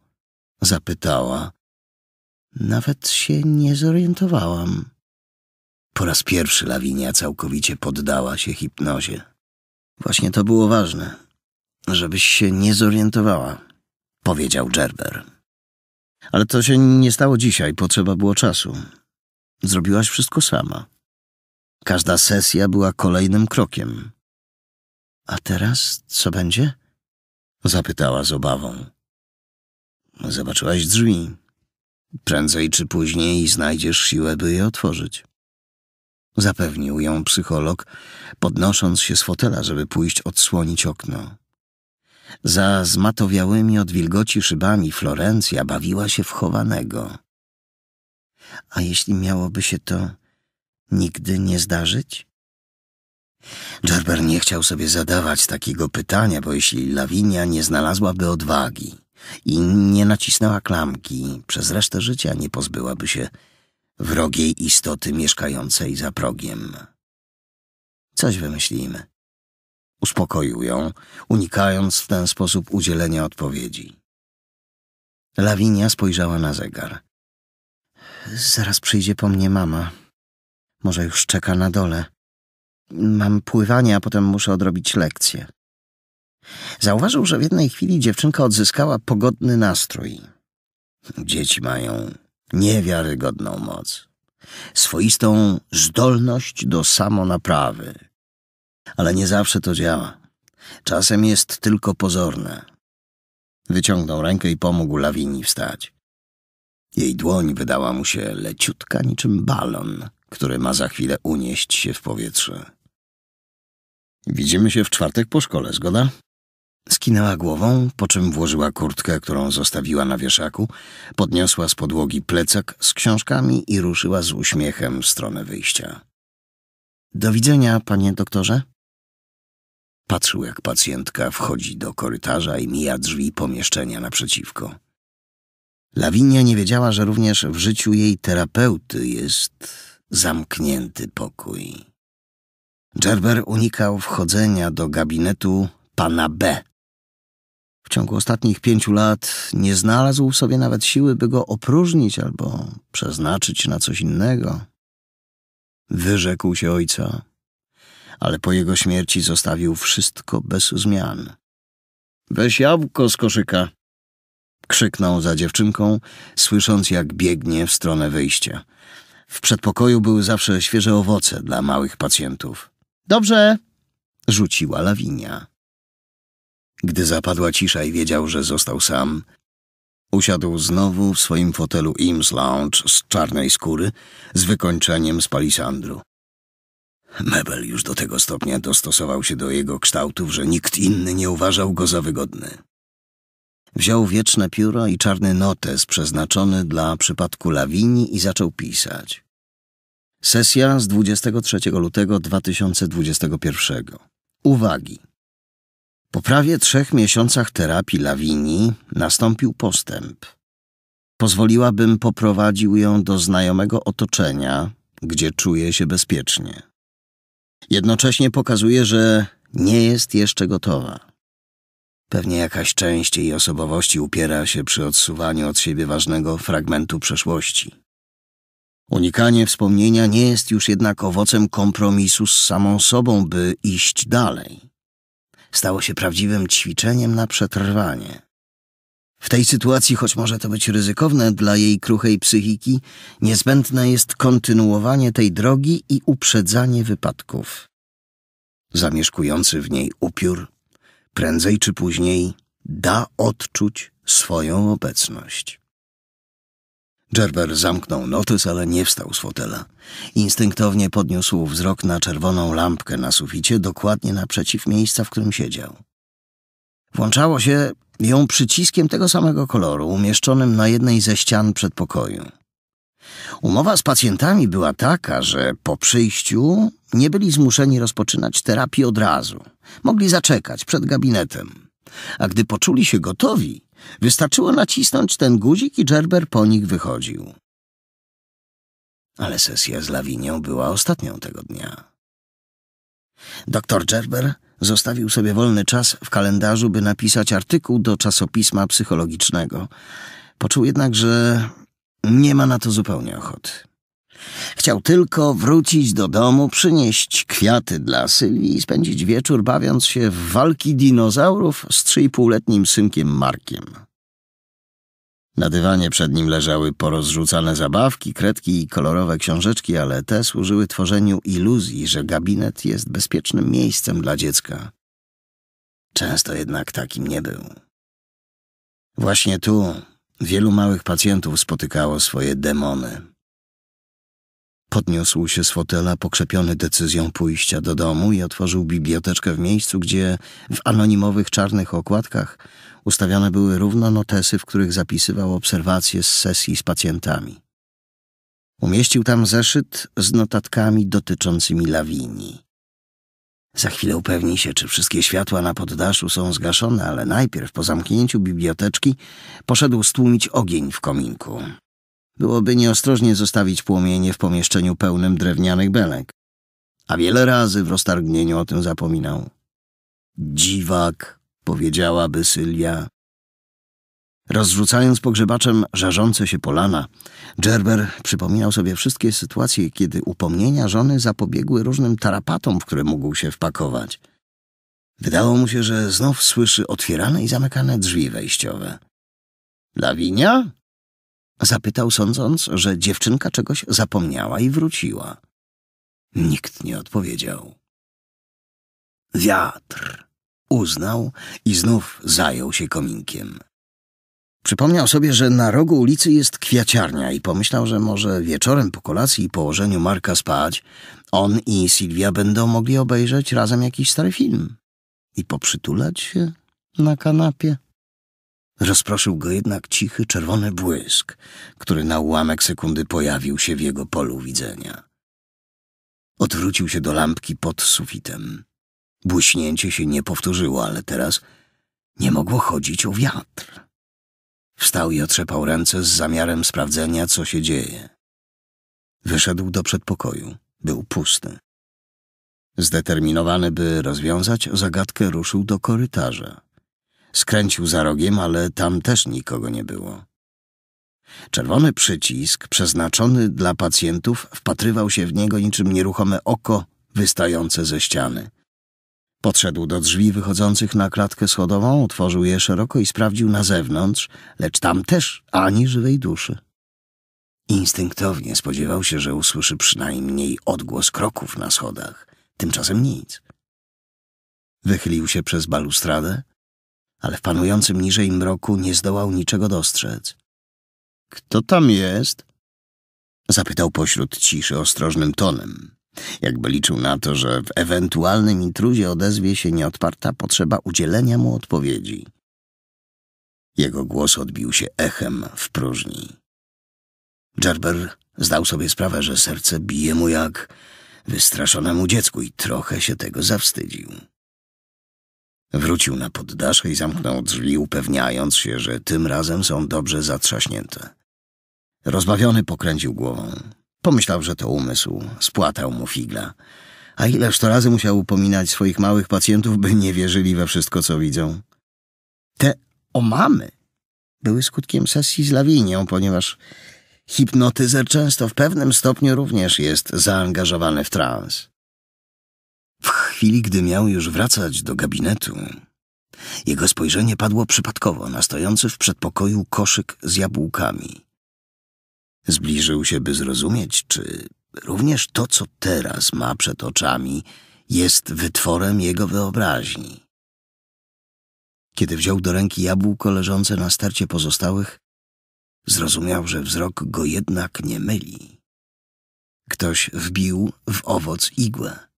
S1: Zapytała. Nawet się nie zorientowałam. Po raz pierwszy Lawinia całkowicie poddała się hipnozie. Właśnie to było ważne, żebyś się nie zorientowała, powiedział Gerber. Ale to się nie stało dzisiaj, potrzeba było czasu. Zrobiłaś wszystko sama. Każda sesja była kolejnym krokiem. A teraz co będzie? Zapytała z obawą. Zobaczyłaś drzwi. Prędzej czy później znajdziesz siłę, by je otworzyć. Zapewnił ją psycholog, podnosząc się z fotela, żeby pójść odsłonić okno. Za zmatowiałymi od wilgoci szybami Florencja bawiła się w chowanego. A jeśli miałoby się to nigdy nie zdarzyć? Gerber nie chciał sobie zadawać takiego pytania, bo jeśli Lawinia nie znalazłaby odwagi i nie nacisnęła klamki, przez resztę życia nie pozbyłaby się wrogiej istoty mieszkającej za progiem. Coś wymyślimy. Uspokoił ją, unikając w ten sposób udzielenia odpowiedzi. Lawinia spojrzała na zegar. Zaraz przyjdzie po mnie mama. Może już czeka na dole. Mam pływanie, a potem muszę odrobić lekcję. Zauważył, że w jednej chwili dziewczynka odzyskała pogodny nastrój. Dzieci mają niewiarygodną moc, swoistą zdolność do samonaprawy. Ale nie zawsze to działa. Czasem jest tylko pozorne. Wyciągnął rękę i pomógł Lawini wstać. Jej dłoń wydała mu się leciutka niczym balon, który ma za chwilę unieść się w powietrze. Widzimy się w czwartek po szkole, zgoda? Skinęła głową, po czym włożyła kurtkę, którą zostawiła na wieszaku, podniosła z podłogi plecak z książkami i ruszyła z uśmiechem w stronę wyjścia. Do widzenia, panie doktorze. Patrzył, jak pacjentka wchodzi do korytarza i mija drzwi pomieszczenia naprzeciwko. Lawinia nie wiedziała, że również w życiu jej terapeuty jest zamknięty pokój. Gerber unikał wchodzenia do gabinetu pana B, w ciągu ostatnich pięciu lat nie znalazł sobie nawet siły, by go opróżnić albo przeznaczyć na coś innego. Wyrzekł się ojca, ale po jego śmierci zostawił wszystko bez zmian. Weź jabłko z koszyka! krzyknął za dziewczynką, słysząc jak biegnie w stronę wyjścia. W przedpokoju były zawsze świeże owoce dla małych pacjentów. Dobrze! rzuciła lawinia. Gdy zapadła cisza i wiedział, że został sam, usiadł znowu w swoim fotelu Ims Lounge z czarnej skóry z wykończeniem z palisandru. Mebel już do tego stopnia dostosował się do jego kształtów, że nikt inny nie uważał go za wygodny. Wziął wieczne pióro i czarny notes przeznaczony dla przypadku lawini i zaczął pisać. Sesja z 23 lutego 2021. Uwagi. Po prawie trzech miesiącach terapii Lawini nastąpił postęp. Pozwoliłabym poprowadził ją do znajomego otoczenia, gdzie czuje się bezpiecznie. Jednocześnie pokazuje, że nie jest jeszcze gotowa. Pewnie jakaś część jej osobowości upiera się przy odsuwaniu od siebie ważnego fragmentu przeszłości. Unikanie wspomnienia nie jest już jednak owocem kompromisu z samą sobą, by iść dalej stało się prawdziwym ćwiczeniem na przetrwanie. W tej sytuacji, choć może to być ryzykowne dla jej kruchej psychiki, niezbędne jest kontynuowanie tej drogi i uprzedzanie wypadków. Zamieszkujący w niej upiór, prędzej czy później, da odczuć swoją obecność. Gerber zamknął notes, ale nie wstał z fotela. Instynktownie podniósł wzrok na czerwoną lampkę na suficie, dokładnie naprzeciw miejsca, w którym siedział. Włączało się ją przyciskiem tego samego koloru, umieszczonym na jednej ze ścian przedpokoju. Umowa z pacjentami była taka, że po przyjściu nie byli zmuszeni rozpoczynać terapii od razu. Mogli zaczekać przed gabinetem. A gdy poczuli się gotowi, Wystarczyło nacisnąć ten guzik i Gerber po nich wychodził. Ale sesja z Lawinią była ostatnią tego dnia. Doktor Gerber zostawił sobie wolny czas w kalendarzu, by napisać artykuł do czasopisma psychologicznego. Poczuł jednak, że nie ma na to zupełnie ochoty. Chciał tylko wrócić do domu, przynieść kwiaty dla Sylwii i spędzić wieczór bawiąc się w walki dinozaurów z trzyipółletnim synkiem Markiem. Na dywanie przed nim leżały porozrzucane zabawki, kredki i kolorowe książeczki, ale te służyły tworzeniu iluzji, że gabinet jest bezpiecznym miejscem dla dziecka. Często jednak takim nie był. Właśnie tu wielu małych pacjentów spotykało swoje demony. Podniósł się z fotela, pokrzepiony decyzją pójścia do domu i otworzył biblioteczkę w miejscu, gdzie w anonimowych czarnych okładkach ustawione były równo notesy, w których zapisywał obserwacje z sesji z pacjentami. Umieścił tam zeszyt z notatkami dotyczącymi lawinii. Za chwilę upewni się, czy wszystkie światła na poddaszu są zgaszone, ale najpierw po zamknięciu biblioteczki poszedł stłumić ogień w kominku. Byłoby nieostrożnie zostawić płomienie w pomieszczeniu pełnym drewnianych belek. A wiele razy w roztargnieniu o tym zapominał. Dziwak, powiedziałaby Sylwia. Rozrzucając pogrzebaczem żarzące się polana, Gerber przypominał sobie wszystkie sytuacje, kiedy upomnienia żony zapobiegły różnym tarapatom, w które mógł się wpakować. Wydało mu się, że znów słyszy otwierane i zamykane drzwi wejściowe. Lawinia? Zapytał, sądząc, że dziewczynka czegoś zapomniała i wróciła. Nikt nie odpowiedział. Wiatr uznał i znów zajął się kominkiem. Przypomniał sobie, że na rogu ulicy jest kwiaciarnia i pomyślał, że może wieczorem po kolacji i położeniu Marka spać on i Sylwia będą mogli obejrzeć razem jakiś stary film i poprzytulać się na kanapie. Rozproszył go jednak cichy, czerwony błysk, który na ułamek sekundy pojawił się w jego polu widzenia. Odwrócił się do lampki pod sufitem. Błyśnięcie się nie powtórzyło, ale teraz nie mogło chodzić o wiatr. Wstał i otrzepał ręce z zamiarem sprawdzenia, co się dzieje. Wyszedł do przedpokoju. Był pusty. Zdeterminowany, by rozwiązać zagadkę, ruszył do korytarza. Skręcił za rogiem, ale tam też nikogo nie było. Czerwony przycisk, przeznaczony dla pacjentów, wpatrywał się w niego niczym nieruchome oko wystające ze ściany. Podszedł do drzwi wychodzących na klatkę schodową, otworzył je szeroko i sprawdził na zewnątrz, lecz tam też ani żywej duszy. Instynktownie spodziewał się, że usłyszy przynajmniej odgłos kroków na schodach. Tymczasem nic. Wychylił się przez balustradę, ale w panującym niżej mroku nie zdołał niczego dostrzec. Kto tam jest? Zapytał pośród ciszy ostrożnym tonem, jakby liczył na to, że w ewentualnym intruzie odezwie się nieodparta potrzeba udzielenia mu odpowiedzi. Jego głos odbił się echem w próżni. Gerber zdał sobie sprawę, że serce bije mu jak wystraszonemu dziecku i trochę się tego zawstydził. Wrócił na poddasze i zamknął drzwi, upewniając się, że tym razem są dobrze zatrzaśnięte. Rozbawiony pokręcił głową. Pomyślał, że to umysł. Spłatał mu figla. A ileż to razy musiał upominać swoich małych pacjentów, by nie wierzyli we wszystko, co widzą. Te omamy były skutkiem sesji z Lawinią, ponieważ hipnotyzer często w pewnym stopniu również jest zaangażowany w trans. W chwili, gdy miał już wracać do gabinetu, jego spojrzenie padło przypadkowo na stojący w przedpokoju koszyk z jabłkami. Zbliżył się, by zrozumieć, czy również to, co teraz ma przed oczami, jest wytworem jego wyobraźni. Kiedy wziął do ręki jabłko leżące na starcie pozostałych, zrozumiał, że wzrok go jednak nie myli.
S2: Ktoś wbił w owoc igłę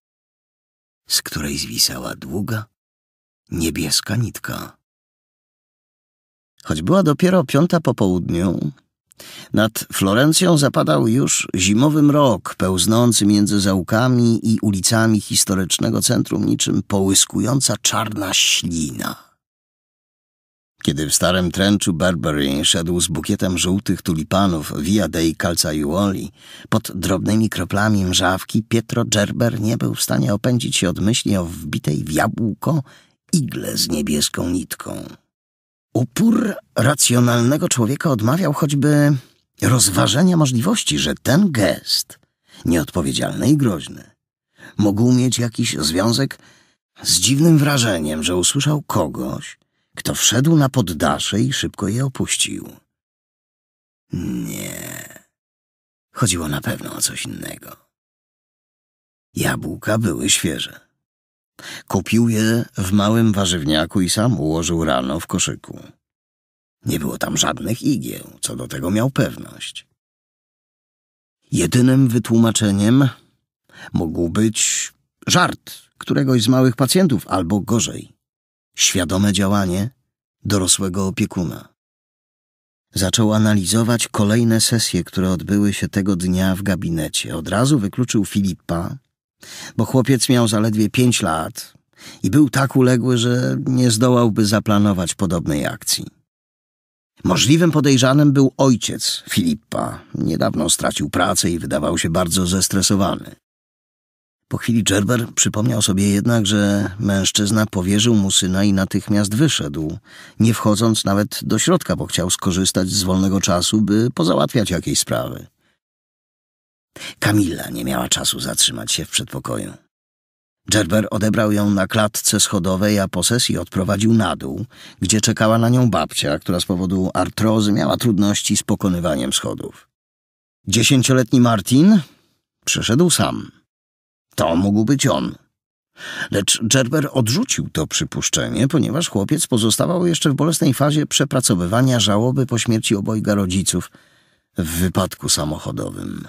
S2: z której zwisała długa, niebieska nitka.
S1: Choć była dopiero piąta po południu, nad Florencją zapadał już zimowy mrok, pełznący między załkami i ulicami historycznego centrum niczym połyskująca czarna ślina. Kiedy w starym trenczu Burberry szedł z bukietem żółtych tulipanów Via dei Calzaiuoli, pod drobnymi kroplami mrzawki Pietro Gerber nie był w stanie opędzić się od myśli o wbitej w jabłko igle z niebieską nitką. Upór racjonalnego człowieka odmawiał choćby rozważenia możliwości, że ten gest, nieodpowiedzialny i groźny, mógł mieć jakiś związek z dziwnym wrażeniem, że usłyszał kogoś, kto wszedł na poddasze
S2: i szybko je opuścił. Nie. Chodziło na pewno o coś innego. Jabłka były świeże.
S1: Kupił je w małym warzywniaku i sam ułożył rano w koszyku. Nie było tam żadnych igieł, co do tego miał pewność. Jedynym wytłumaczeniem mógł być żart któregoś z małych pacjentów albo gorzej świadome działanie dorosłego opiekuna. Zaczął analizować kolejne sesje, które odbyły się tego dnia w gabinecie. Od razu wykluczył Filipa, bo chłopiec miał zaledwie pięć lat i był tak uległy, że nie zdołałby zaplanować podobnej akcji. Możliwym podejrzanym był ojciec Filipa. Niedawno stracił pracę i wydawał się bardzo zestresowany. Po chwili Gerber przypomniał sobie jednak, że mężczyzna powierzył mu syna i natychmiast wyszedł, nie wchodząc nawet do środka, bo chciał skorzystać z wolnego czasu, by pozałatwiać jakieś sprawy. Kamila nie miała czasu zatrzymać się w przedpokoju. Gerber odebrał ją na klatce schodowej, a po sesji odprowadził na dół, gdzie czekała na nią babcia, która z powodu artrozy miała trudności z pokonywaniem schodów. Dziesięcioletni Martin przeszedł sam – to mógł być on. Lecz Gerber odrzucił to przypuszczenie, ponieważ chłopiec pozostawał jeszcze w bolesnej fazie przepracowywania żałoby po śmierci obojga rodziców w wypadku samochodowym.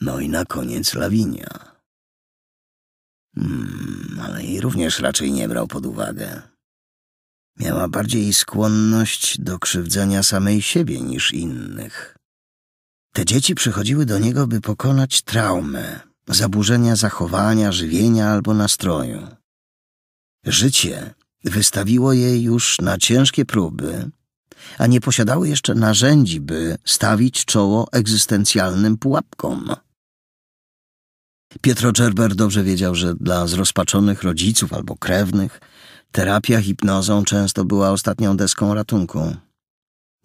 S2: No i na koniec Lawinia. Hmm, ale jej również raczej nie brał pod uwagę. Miała bardziej skłonność
S1: do krzywdzenia samej siebie niż innych. Te dzieci przychodziły do niego, by pokonać traumę, zaburzenia zachowania, żywienia albo nastroju. Życie wystawiło je już na ciężkie próby, a nie posiadały jeszcze narzędzi, by stawić czoło egzystencjalnym pułapkom. Pietro Gerber dobrze wiedział, że dla zrozpaczonych rodziców albo krewnych terapia hipnozą często była ostatnią deską ratunku.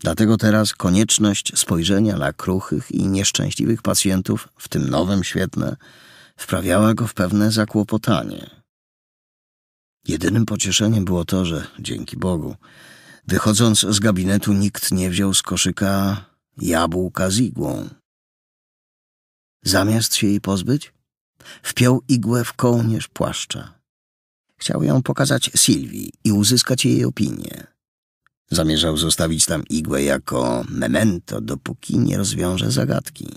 S1: Dlatego teraz konieczność spojrzenia na kruchych i nieszczęśliwych pacjentów w tym nowym świetle wprawiała go w pewne zakłopotanie. Jedynym pocieszeniem było to, że dzięki Bogu, wychodząc z gabinetu, nikt nie wziął z koszyka
S2: jabłka z igłą. Zamiast
S1: się jej pozbyć, wpiął igłę w kołnierz płaszcza. Chciał ją pokazać Sylwii i uzyskać jej opinię. Zamierzał zostawić tam igłę jako memento, dopóki nie rozwiąże zagadki.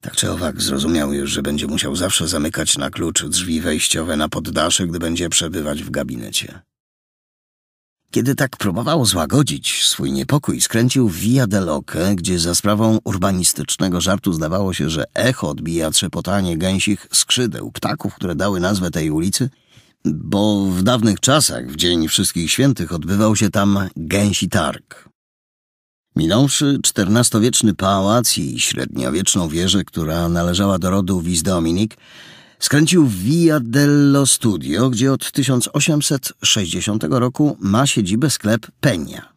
S1: Tak czy owak zrozumiał już, że będzie musiał zawsze zamykać na klucz drzwi wejściowe na poddasze, gdy będzie przebywać w gabinecie. Kiedy tak próbował złagodzić swój niepokój, skręcił w Via Deloque, gdzie za sprawą urbanistycznego żartu zdawało się, że echo odbija trzepotanie gęsich skrzydeł ptaków, które dały nazwę tej ulicy bo w dawnych czasach, w Dzień Wszystkich Świętych, odbywał się tam gęsi targ. Minąwszy XIV-wieczny pałac i średniowieczną wieżę, która należała do rodu Wizdominik, skręcił w Via dello Studio, gdzie od 1860 roku ma siedzibę sklep Penia.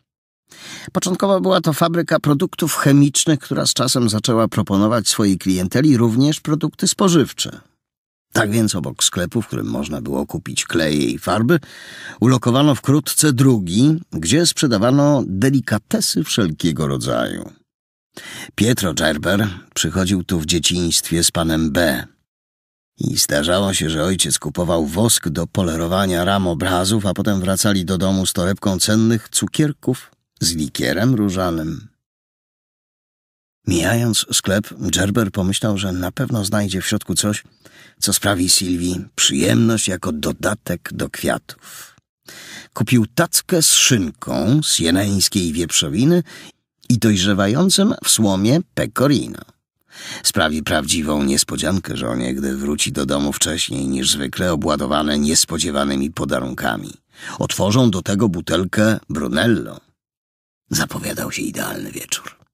S1: Początkowo była to fabryka produktów chemicznych, która z czasem zaczęła proponować swojej klienteli również produkty spożywcze. Tak więc obok sklepu, w którym można było kupić kleje i farby, ulokowano wkrótce drugi, gdzie sprzedawano delikatesy wszelkiego rodzaju. Pietro Gerber przychodził tu w dzieciństwie z panem B. I zdarzało się, że ojciec kupował wosk do polerowania ram obrazów, a potem wracali do domu z torebką cennych cukierków z likierem różanym. Mijając sklep, Gerber pomyślał, że na pewno znajdzie w środku coś, co sprawi Sylwii przyjemność jako dodatek do kwiatów. Kupił tackę z szynką z jeneńskiej wieprzowiny i dojrzewającym w słomie pecorino. Sprawi prawdziwą niespodziankę żonie, gdy wróci do domu wcześniej niż zwykle, obładowane niespodziewanymi podarunkami. Otworzą do tego butelkę Brunello.
S2: Zapowiadał się idealny wieczór.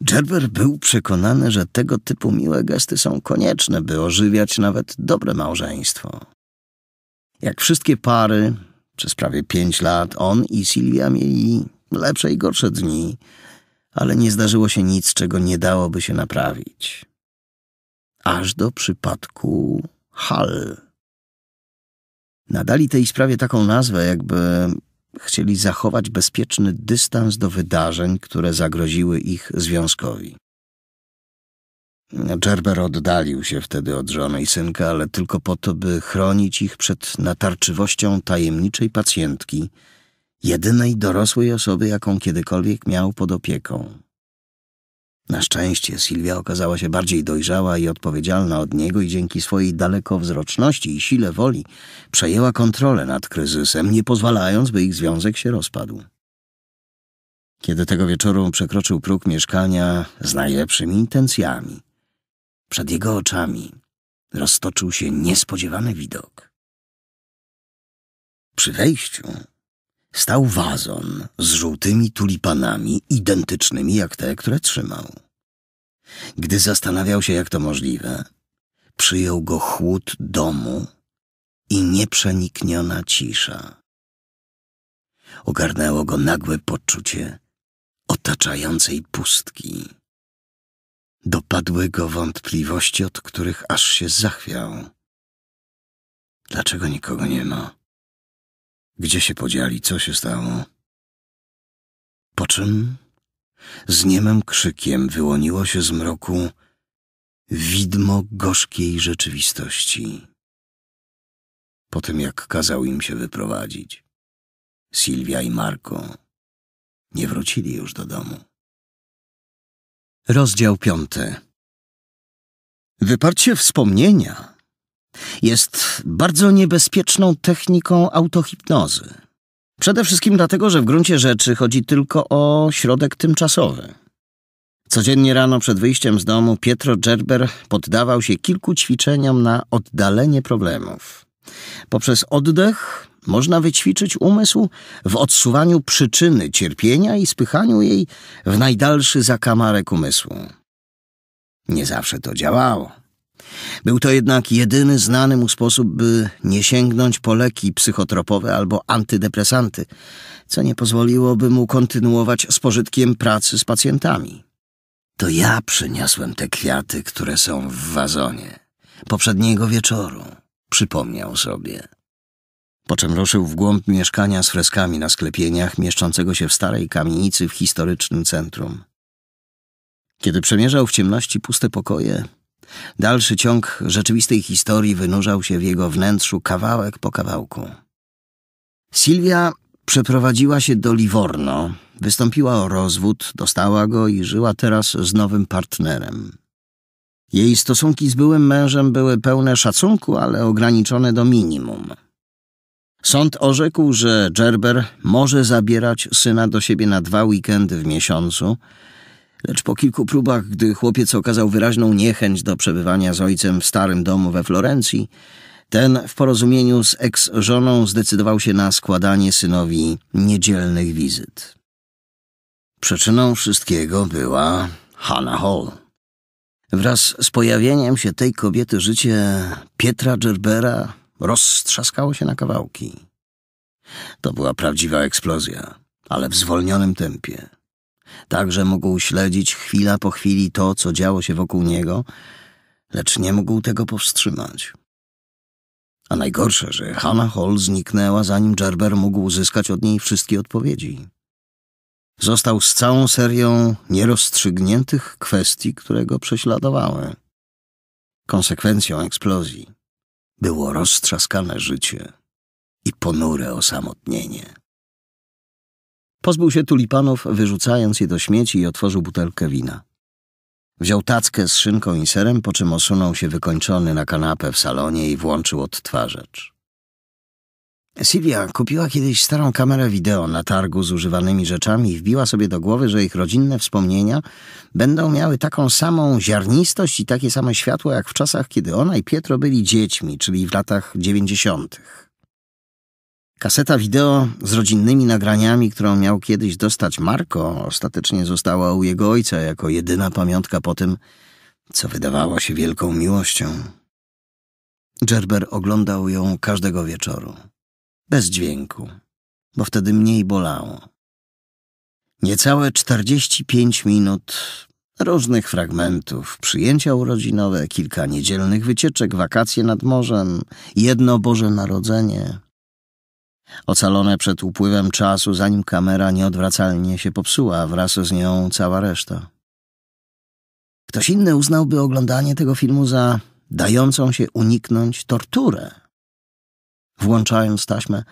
S1: Gerber był przekonany, że tego typu miłe gesty są konieczne, by ożywiać nawet dobre małżeństwo. Jak wszystkie pary, przez prawie pięć lat on i Sylwia mieli lepsze i gorsze dni, ale nie zdarzyło się nic, czego nie dałoby się naprawić. Aż do przypadku Hall. Nadali tej sprawie taką nazwę, jakby Chcieli zachować bezpieczny dystans do wydarzeń, które zagroziły ich związkowi. Gerber oddalił się wtedy od żony i synka, ale tylko po to, by chronić ich przed natarczywością tajemniczej pacjentki, jedynej dorosłej osoby, jaką kiedykolwiek miał pod opieką. Na szczęście Sylwia okazała się bardziej dojrzała i odpowiedzialna od niego i dzięki swojej dalekowzroczności i sile woli przejęła kontrolę nad kryzysem, nie pozwalając, by ich związek się rozpadł. Kiedy tego wieczoru przekroczył próg mieszkania z najlepszymi intencjami, przed jego oczami roztoczył się niespodziewany
S2: widok. Przy wejściu stał wazon z żółtymi tulipanami, identycznymi jak te, które trzymał.
S1: Gdy zastanawiał się, jak to możliwe, przyjął go chłód domu
S2: i nieprzenikniona cisza. Ogarnęło go nagłe poczucie otaczającej pustki.
S1: Dopadły go wątpliwości, od których aż się zachwiał.
S2: Dlaczego nikogo nie ma? Gdzie się podzieli? Co się stało? Po czym z niemym krzykiem wyłoniło się z mroku widmo gorzkiej rzeczywistości. Po tym, jak kazał im się wyprowadzić, Sylwia i Marko nie wrócili już do domu. Rozdział piąty. Wyparcie wspomnienia jest
S1: bardzo niebezpieczną techniką autohipnozy. Przede wszystkim dlatego, że w gruncie rzeczy chodzi tylko o środek tymczasowy. Codziennie rano przed wyjściem z domu Pietro Gerber poddawał się kilku ćwiczeniom na oddalenie problemów. Poprzez oddech można wyćwiczyć umysł w odsuwaniu przyczyny cierpienia i spychaniu jej w najdalszy zakamarek umysłu. Nie zawsze to działało. Był to jednak jedyny znany mu sposób, by nie sięgnąć po leki psychotropowe albo antydepresanty, co nie pozwoliłoby mu kontynuować z pożytkiem pracy z pacjentami. To ja przyniosłem te kwiaty, które są w wazonie. Poprzedniego wieczoru, przypomniał sobie. Po czym ruszył w głąb mieszkania z freskami na sklepieniach mieszczącego się w starej kamienicy w historycznym centrum. Kiedy przemierzał w ciemności puste pokoje, Dalszy ciąg rzeczywistej historii wynurzał się w jego wnętrzu kawałek po kawałku. Sylwia przeprowadziła się do Livorno, wystąpiła o rozwód, dostała go i żyła teraz z nowym partnerem. Jej stosunki z byłym mężem były pełne szacunku, ale ograniczone do minimum. Sąd orzekł, że Gerber może zabierać syna do siebie na dwa weekendy w miesiącu, Lecz po kilku próbach, gdy chłopiec okazał wyraźną niechęć do przebywania z ojcem w starym domu we Florencji, ten w porozumieniu z eks-żoną zdecydował się na składanie synowi niedzielnych wizyt. Przyczyną wszystkiego była Hannah Hall. Wraz z pojawieniem się tej kobiety życie Pietra Gerbera roztrzaskało się na kawałki. To była prawdziwa eksplozja, ale w zwolnionym tempie tak że mógł śledzić chwila po chwili to, co działo się wokół niego, lecz nie mógł tego powstrzymać. A najgorsze, że Hannah Hall zniknęła, zanim Gerber mógł uzyskać od niej wszystkie odpowiedzi. Został z całą serią nierozstrzygniętych kwestii, które go prześladowały. Konsekwencją eksplozji było
S2: roztrzaskane życie i ponure
S1: osamotnienie. Pozbył się tulipanów, wyrzucając je do śmieci i otworzył butelkę wina. Wziął tackę z szynką i serem, po czym osunął się wykończony na kanapę w salonie i włączył odtwarzacz. Sylwia kupiła kiedyś starą kamerę wideo na targu z używanymi rzeczami i wbiła sobie do głowy, że ich rodzinne wspomnienia będą miały taką samą ziarnistość i takie same światło jak w czasach, kiedy ona i Pietro byli dziećmi, czyli w latach dziewięćdziesiątych. Kaseta wideo z rodzinnymi nagraniami, którą miał kiedyś dostać Marko, ostatecznie została u jego ojca jako jedyna pamiątka po tym, co wydawało się wielką miłością. Gerber oglądał ją każdego wieczoru, bez dźwięku, bo wtedy mniej bolało. Niecałe 45 minut różnych fragmentów, przyjęcia urodzinowe, kilka niedzielnych wycieczek, wakacje nad morzem, jedno Boże Narodzenie – ocalone przed upływem czasu, zanim kamera nieodwracalnie się popsuła, wraz z nią cała reszta. Ktoś inny uznałby oglądanie tego filmu za dającą się uniknąć torturę. Włączając taśmę,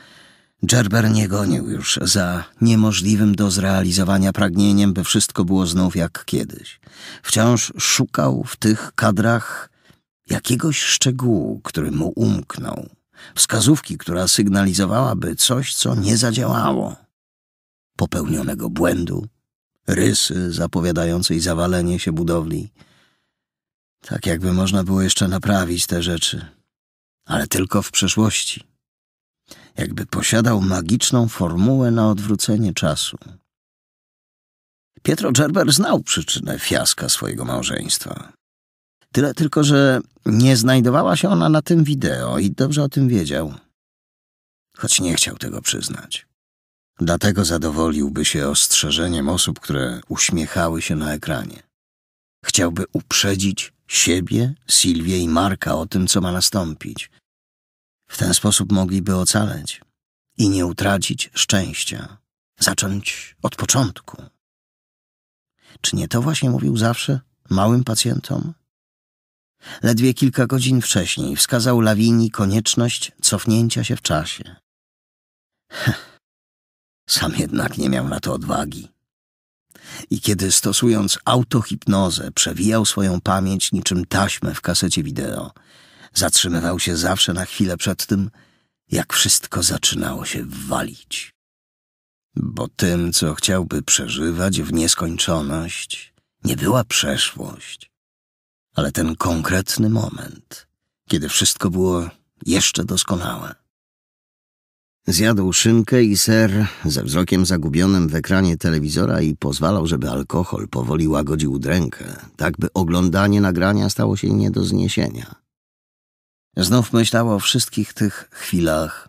S1: Gerber nie gonił już za niemożliwym do zrealizowania pragnieniem, by wszystko było znów jak kiedyś. Wciąż szukał w tych kadrach jakiegoś szczegółu, który mu umknął. Wskazówki, która sygnalizowałaby coś, co nie zadziałało. Popełnionego błędu, rysy zapowiadającej zawalenie się budowli. Tak jakby można było jeszcze naprawić te rzeczy, ale tylko w przeszłości. Jakby posiadał magiczną formułę na odwrócenie czasu. Pietro Gerber znał przyczynę fiaska swojego małżeństwa. Tyle tylko, że nie znajdowała się ona na tym wideo i dobrze o tym wiedział. Choć nie chciał tego przyznać. Dlatego zadowoliłby się ostrzeżeniem osób, które uśmiechały się na ekranie. Chciałby uprzedzić siebie, Sylwię i Marka o tym, co ma nastąpić. W ten sposób mogliby ocaleć i nie utracić szczęścia. Zacząć od początku. Czy nie to właśnie mówił zawsze małym pacjentom? Ledwie kilka godzin wcześniej wskazał Lawini konieczność cofnięcia się w czasie. Heh. Sam jednak nie miał na to odwagi. I kiedy stosując autohipnozę przewijał swoją pamięć niczym taśmę w kasecie wideo, zatrzymywał się zawsze na chwilę przed tym, jak wszystko zaczynało się walić. Bo tym, co chciałby przeżywać w nieskończoność, nie była przeszłość, ale ten konkretny moment, kiedy wszystko było jeszcze doskonałe. Zjadł szynkę i ser ze wzrokiem zagubionym w ekranie telewizora i pozwalał, żeby alkohol powoli łagodził drękę, tak by oglądanie nagrania stało się nie do zniesienia. Znów myślał o wszystkich tych chwilach,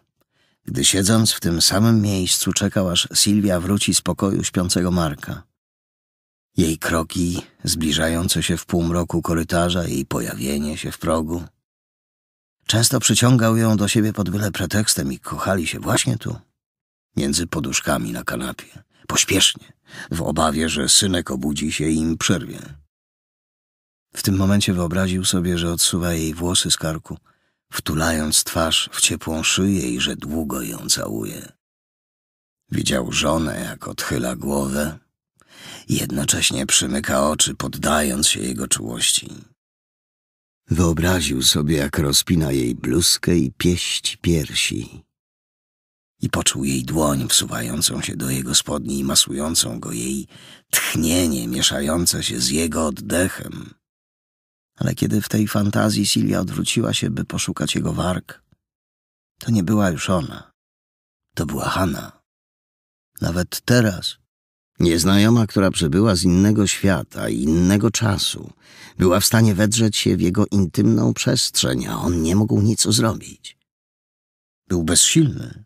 S1: gdy siedząc w tym samym miejscu czekał, aż Sylwia wróci z pokoju śpiącego Marka. Jej kroki, zbliżające się w półmroku korytarza, jej pojawienie się w progu. Często przyciągał ją do siebie pod byle pretekstem i kochali się właśnie tu, między poduszkami na kanapie, pośpiesznie, w obawie, że synek obudzi się i im przerwie. W tym momencie wyobraził sobie, że odsuwa jej włosy z karku, wtulając twarz w ciepłą szyję i że długo ją całuje. Widział żonę, jak odchyla głowę, jednocześnie przymyka oczy, poddając się jego czułości. Wyobraził sobie, jak rozpina jej bluzkę i pieść piersi. I poczuł jej dłoń wsuwającą się do jego spodni i masującą go, jej tchnienie mieszające się z jego oddechem. Ale kiedy w tej fantazji Silvia odwróciła się, by poszukać jego warg, to nie była już ona. To była Hanna. Nawet teraz, Nieznajoma, która przybyła z innego świata innego czasu, była w stanie wedrzeć się w jego intymną przestrzeń, a on nie mógł nic zrobić. Był bezsilny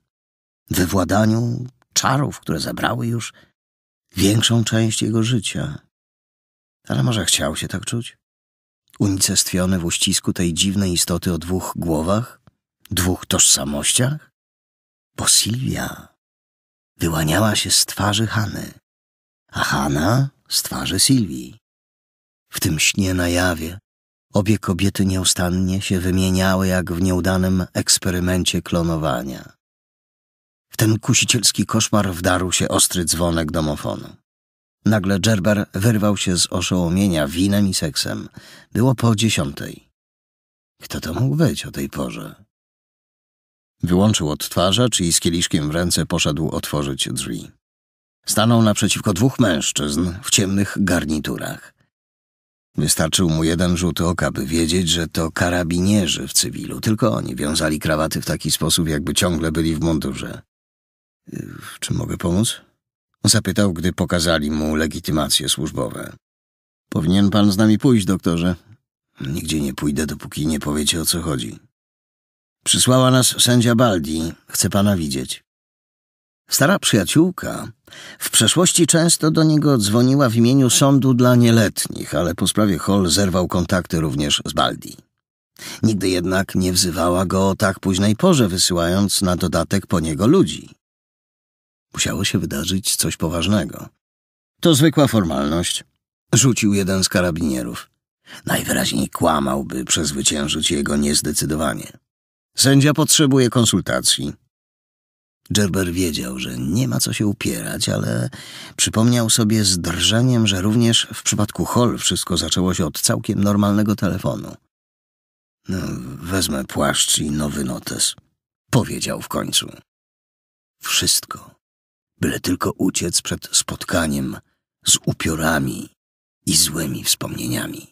S1: we władaniu czarów, które zabrały już większą część jego życia. Ale może chciał się tak czuć? Unicestwiony w uścisku tej dziwnej istoty o dwóch głowach, dwóch
S2: tożsamościach? Bo Silvia wyłaniała się z twarzy Hany a Hanna z twarzy Sylwii. W tym śnie
S1: na jawie obie kobiety nieustannie się wymieniały jak w nieudanym eksperymencie klonowania. W ten kusicielski koszmar wdarł się ostry dzwonek domofonu. Nagle Gerber wyrwał się z oszołomienia winem i seksem. Było po dziesiątej. Kto to mógł być o tej porze? Wyłączył odtwarzacz i z kieliszkiem w ręce poszedł otworzyć drzwi. Stanął naprzeciwko dwóch mężczyzn w ciemnych garniturach. Wystarczył mu jeden rzut oka, by wiedzieć, że to karabinierzy w cywilu, tylko oni wiązali krawaty w taki sposób, jakby ciągle byli w mundurze. Czy mogę pomóc? Zapytał, gdy pokazali mu legitymacje służbowe. Powinien pan z nami pójść, doktorze. Nigdzie nie pójdę, dopóki nie powiecie o co chodzi. Przysłała nas sędzia Baldi. Chce pana widzieć. Stara przyjaciółka w przeszłości często do niego dzwoniła w imieniu sądu dla nieletnich, ale po sprawie Hall zerwał kontakty również z Baldi. Nigdy jednak nie wzywała go o tak późnej porze, wysyłając na dodatek po niego ludzi. Musiało się wydarzyć coś poważnego. To zwykła formalność, rzucił jeden z karabinierów. Najwyraźniej kłamał, by przezwyciężyć jego niezdecydowanie. Sędzia potrzebuje konsultacji. Gerber wiedział, że nie ma co się upierać, ale przypomniał sobie z drżeniem, że również w przypadku Hall wszystko zaczęło się od całkiem normalnego telefonu. No, wezmę płaszcz i nowy notes, powiedział w końcu. Wszystko, byle tylko uciec
S2: przed spotkaniem z upiorami i złymi wspomnieniami.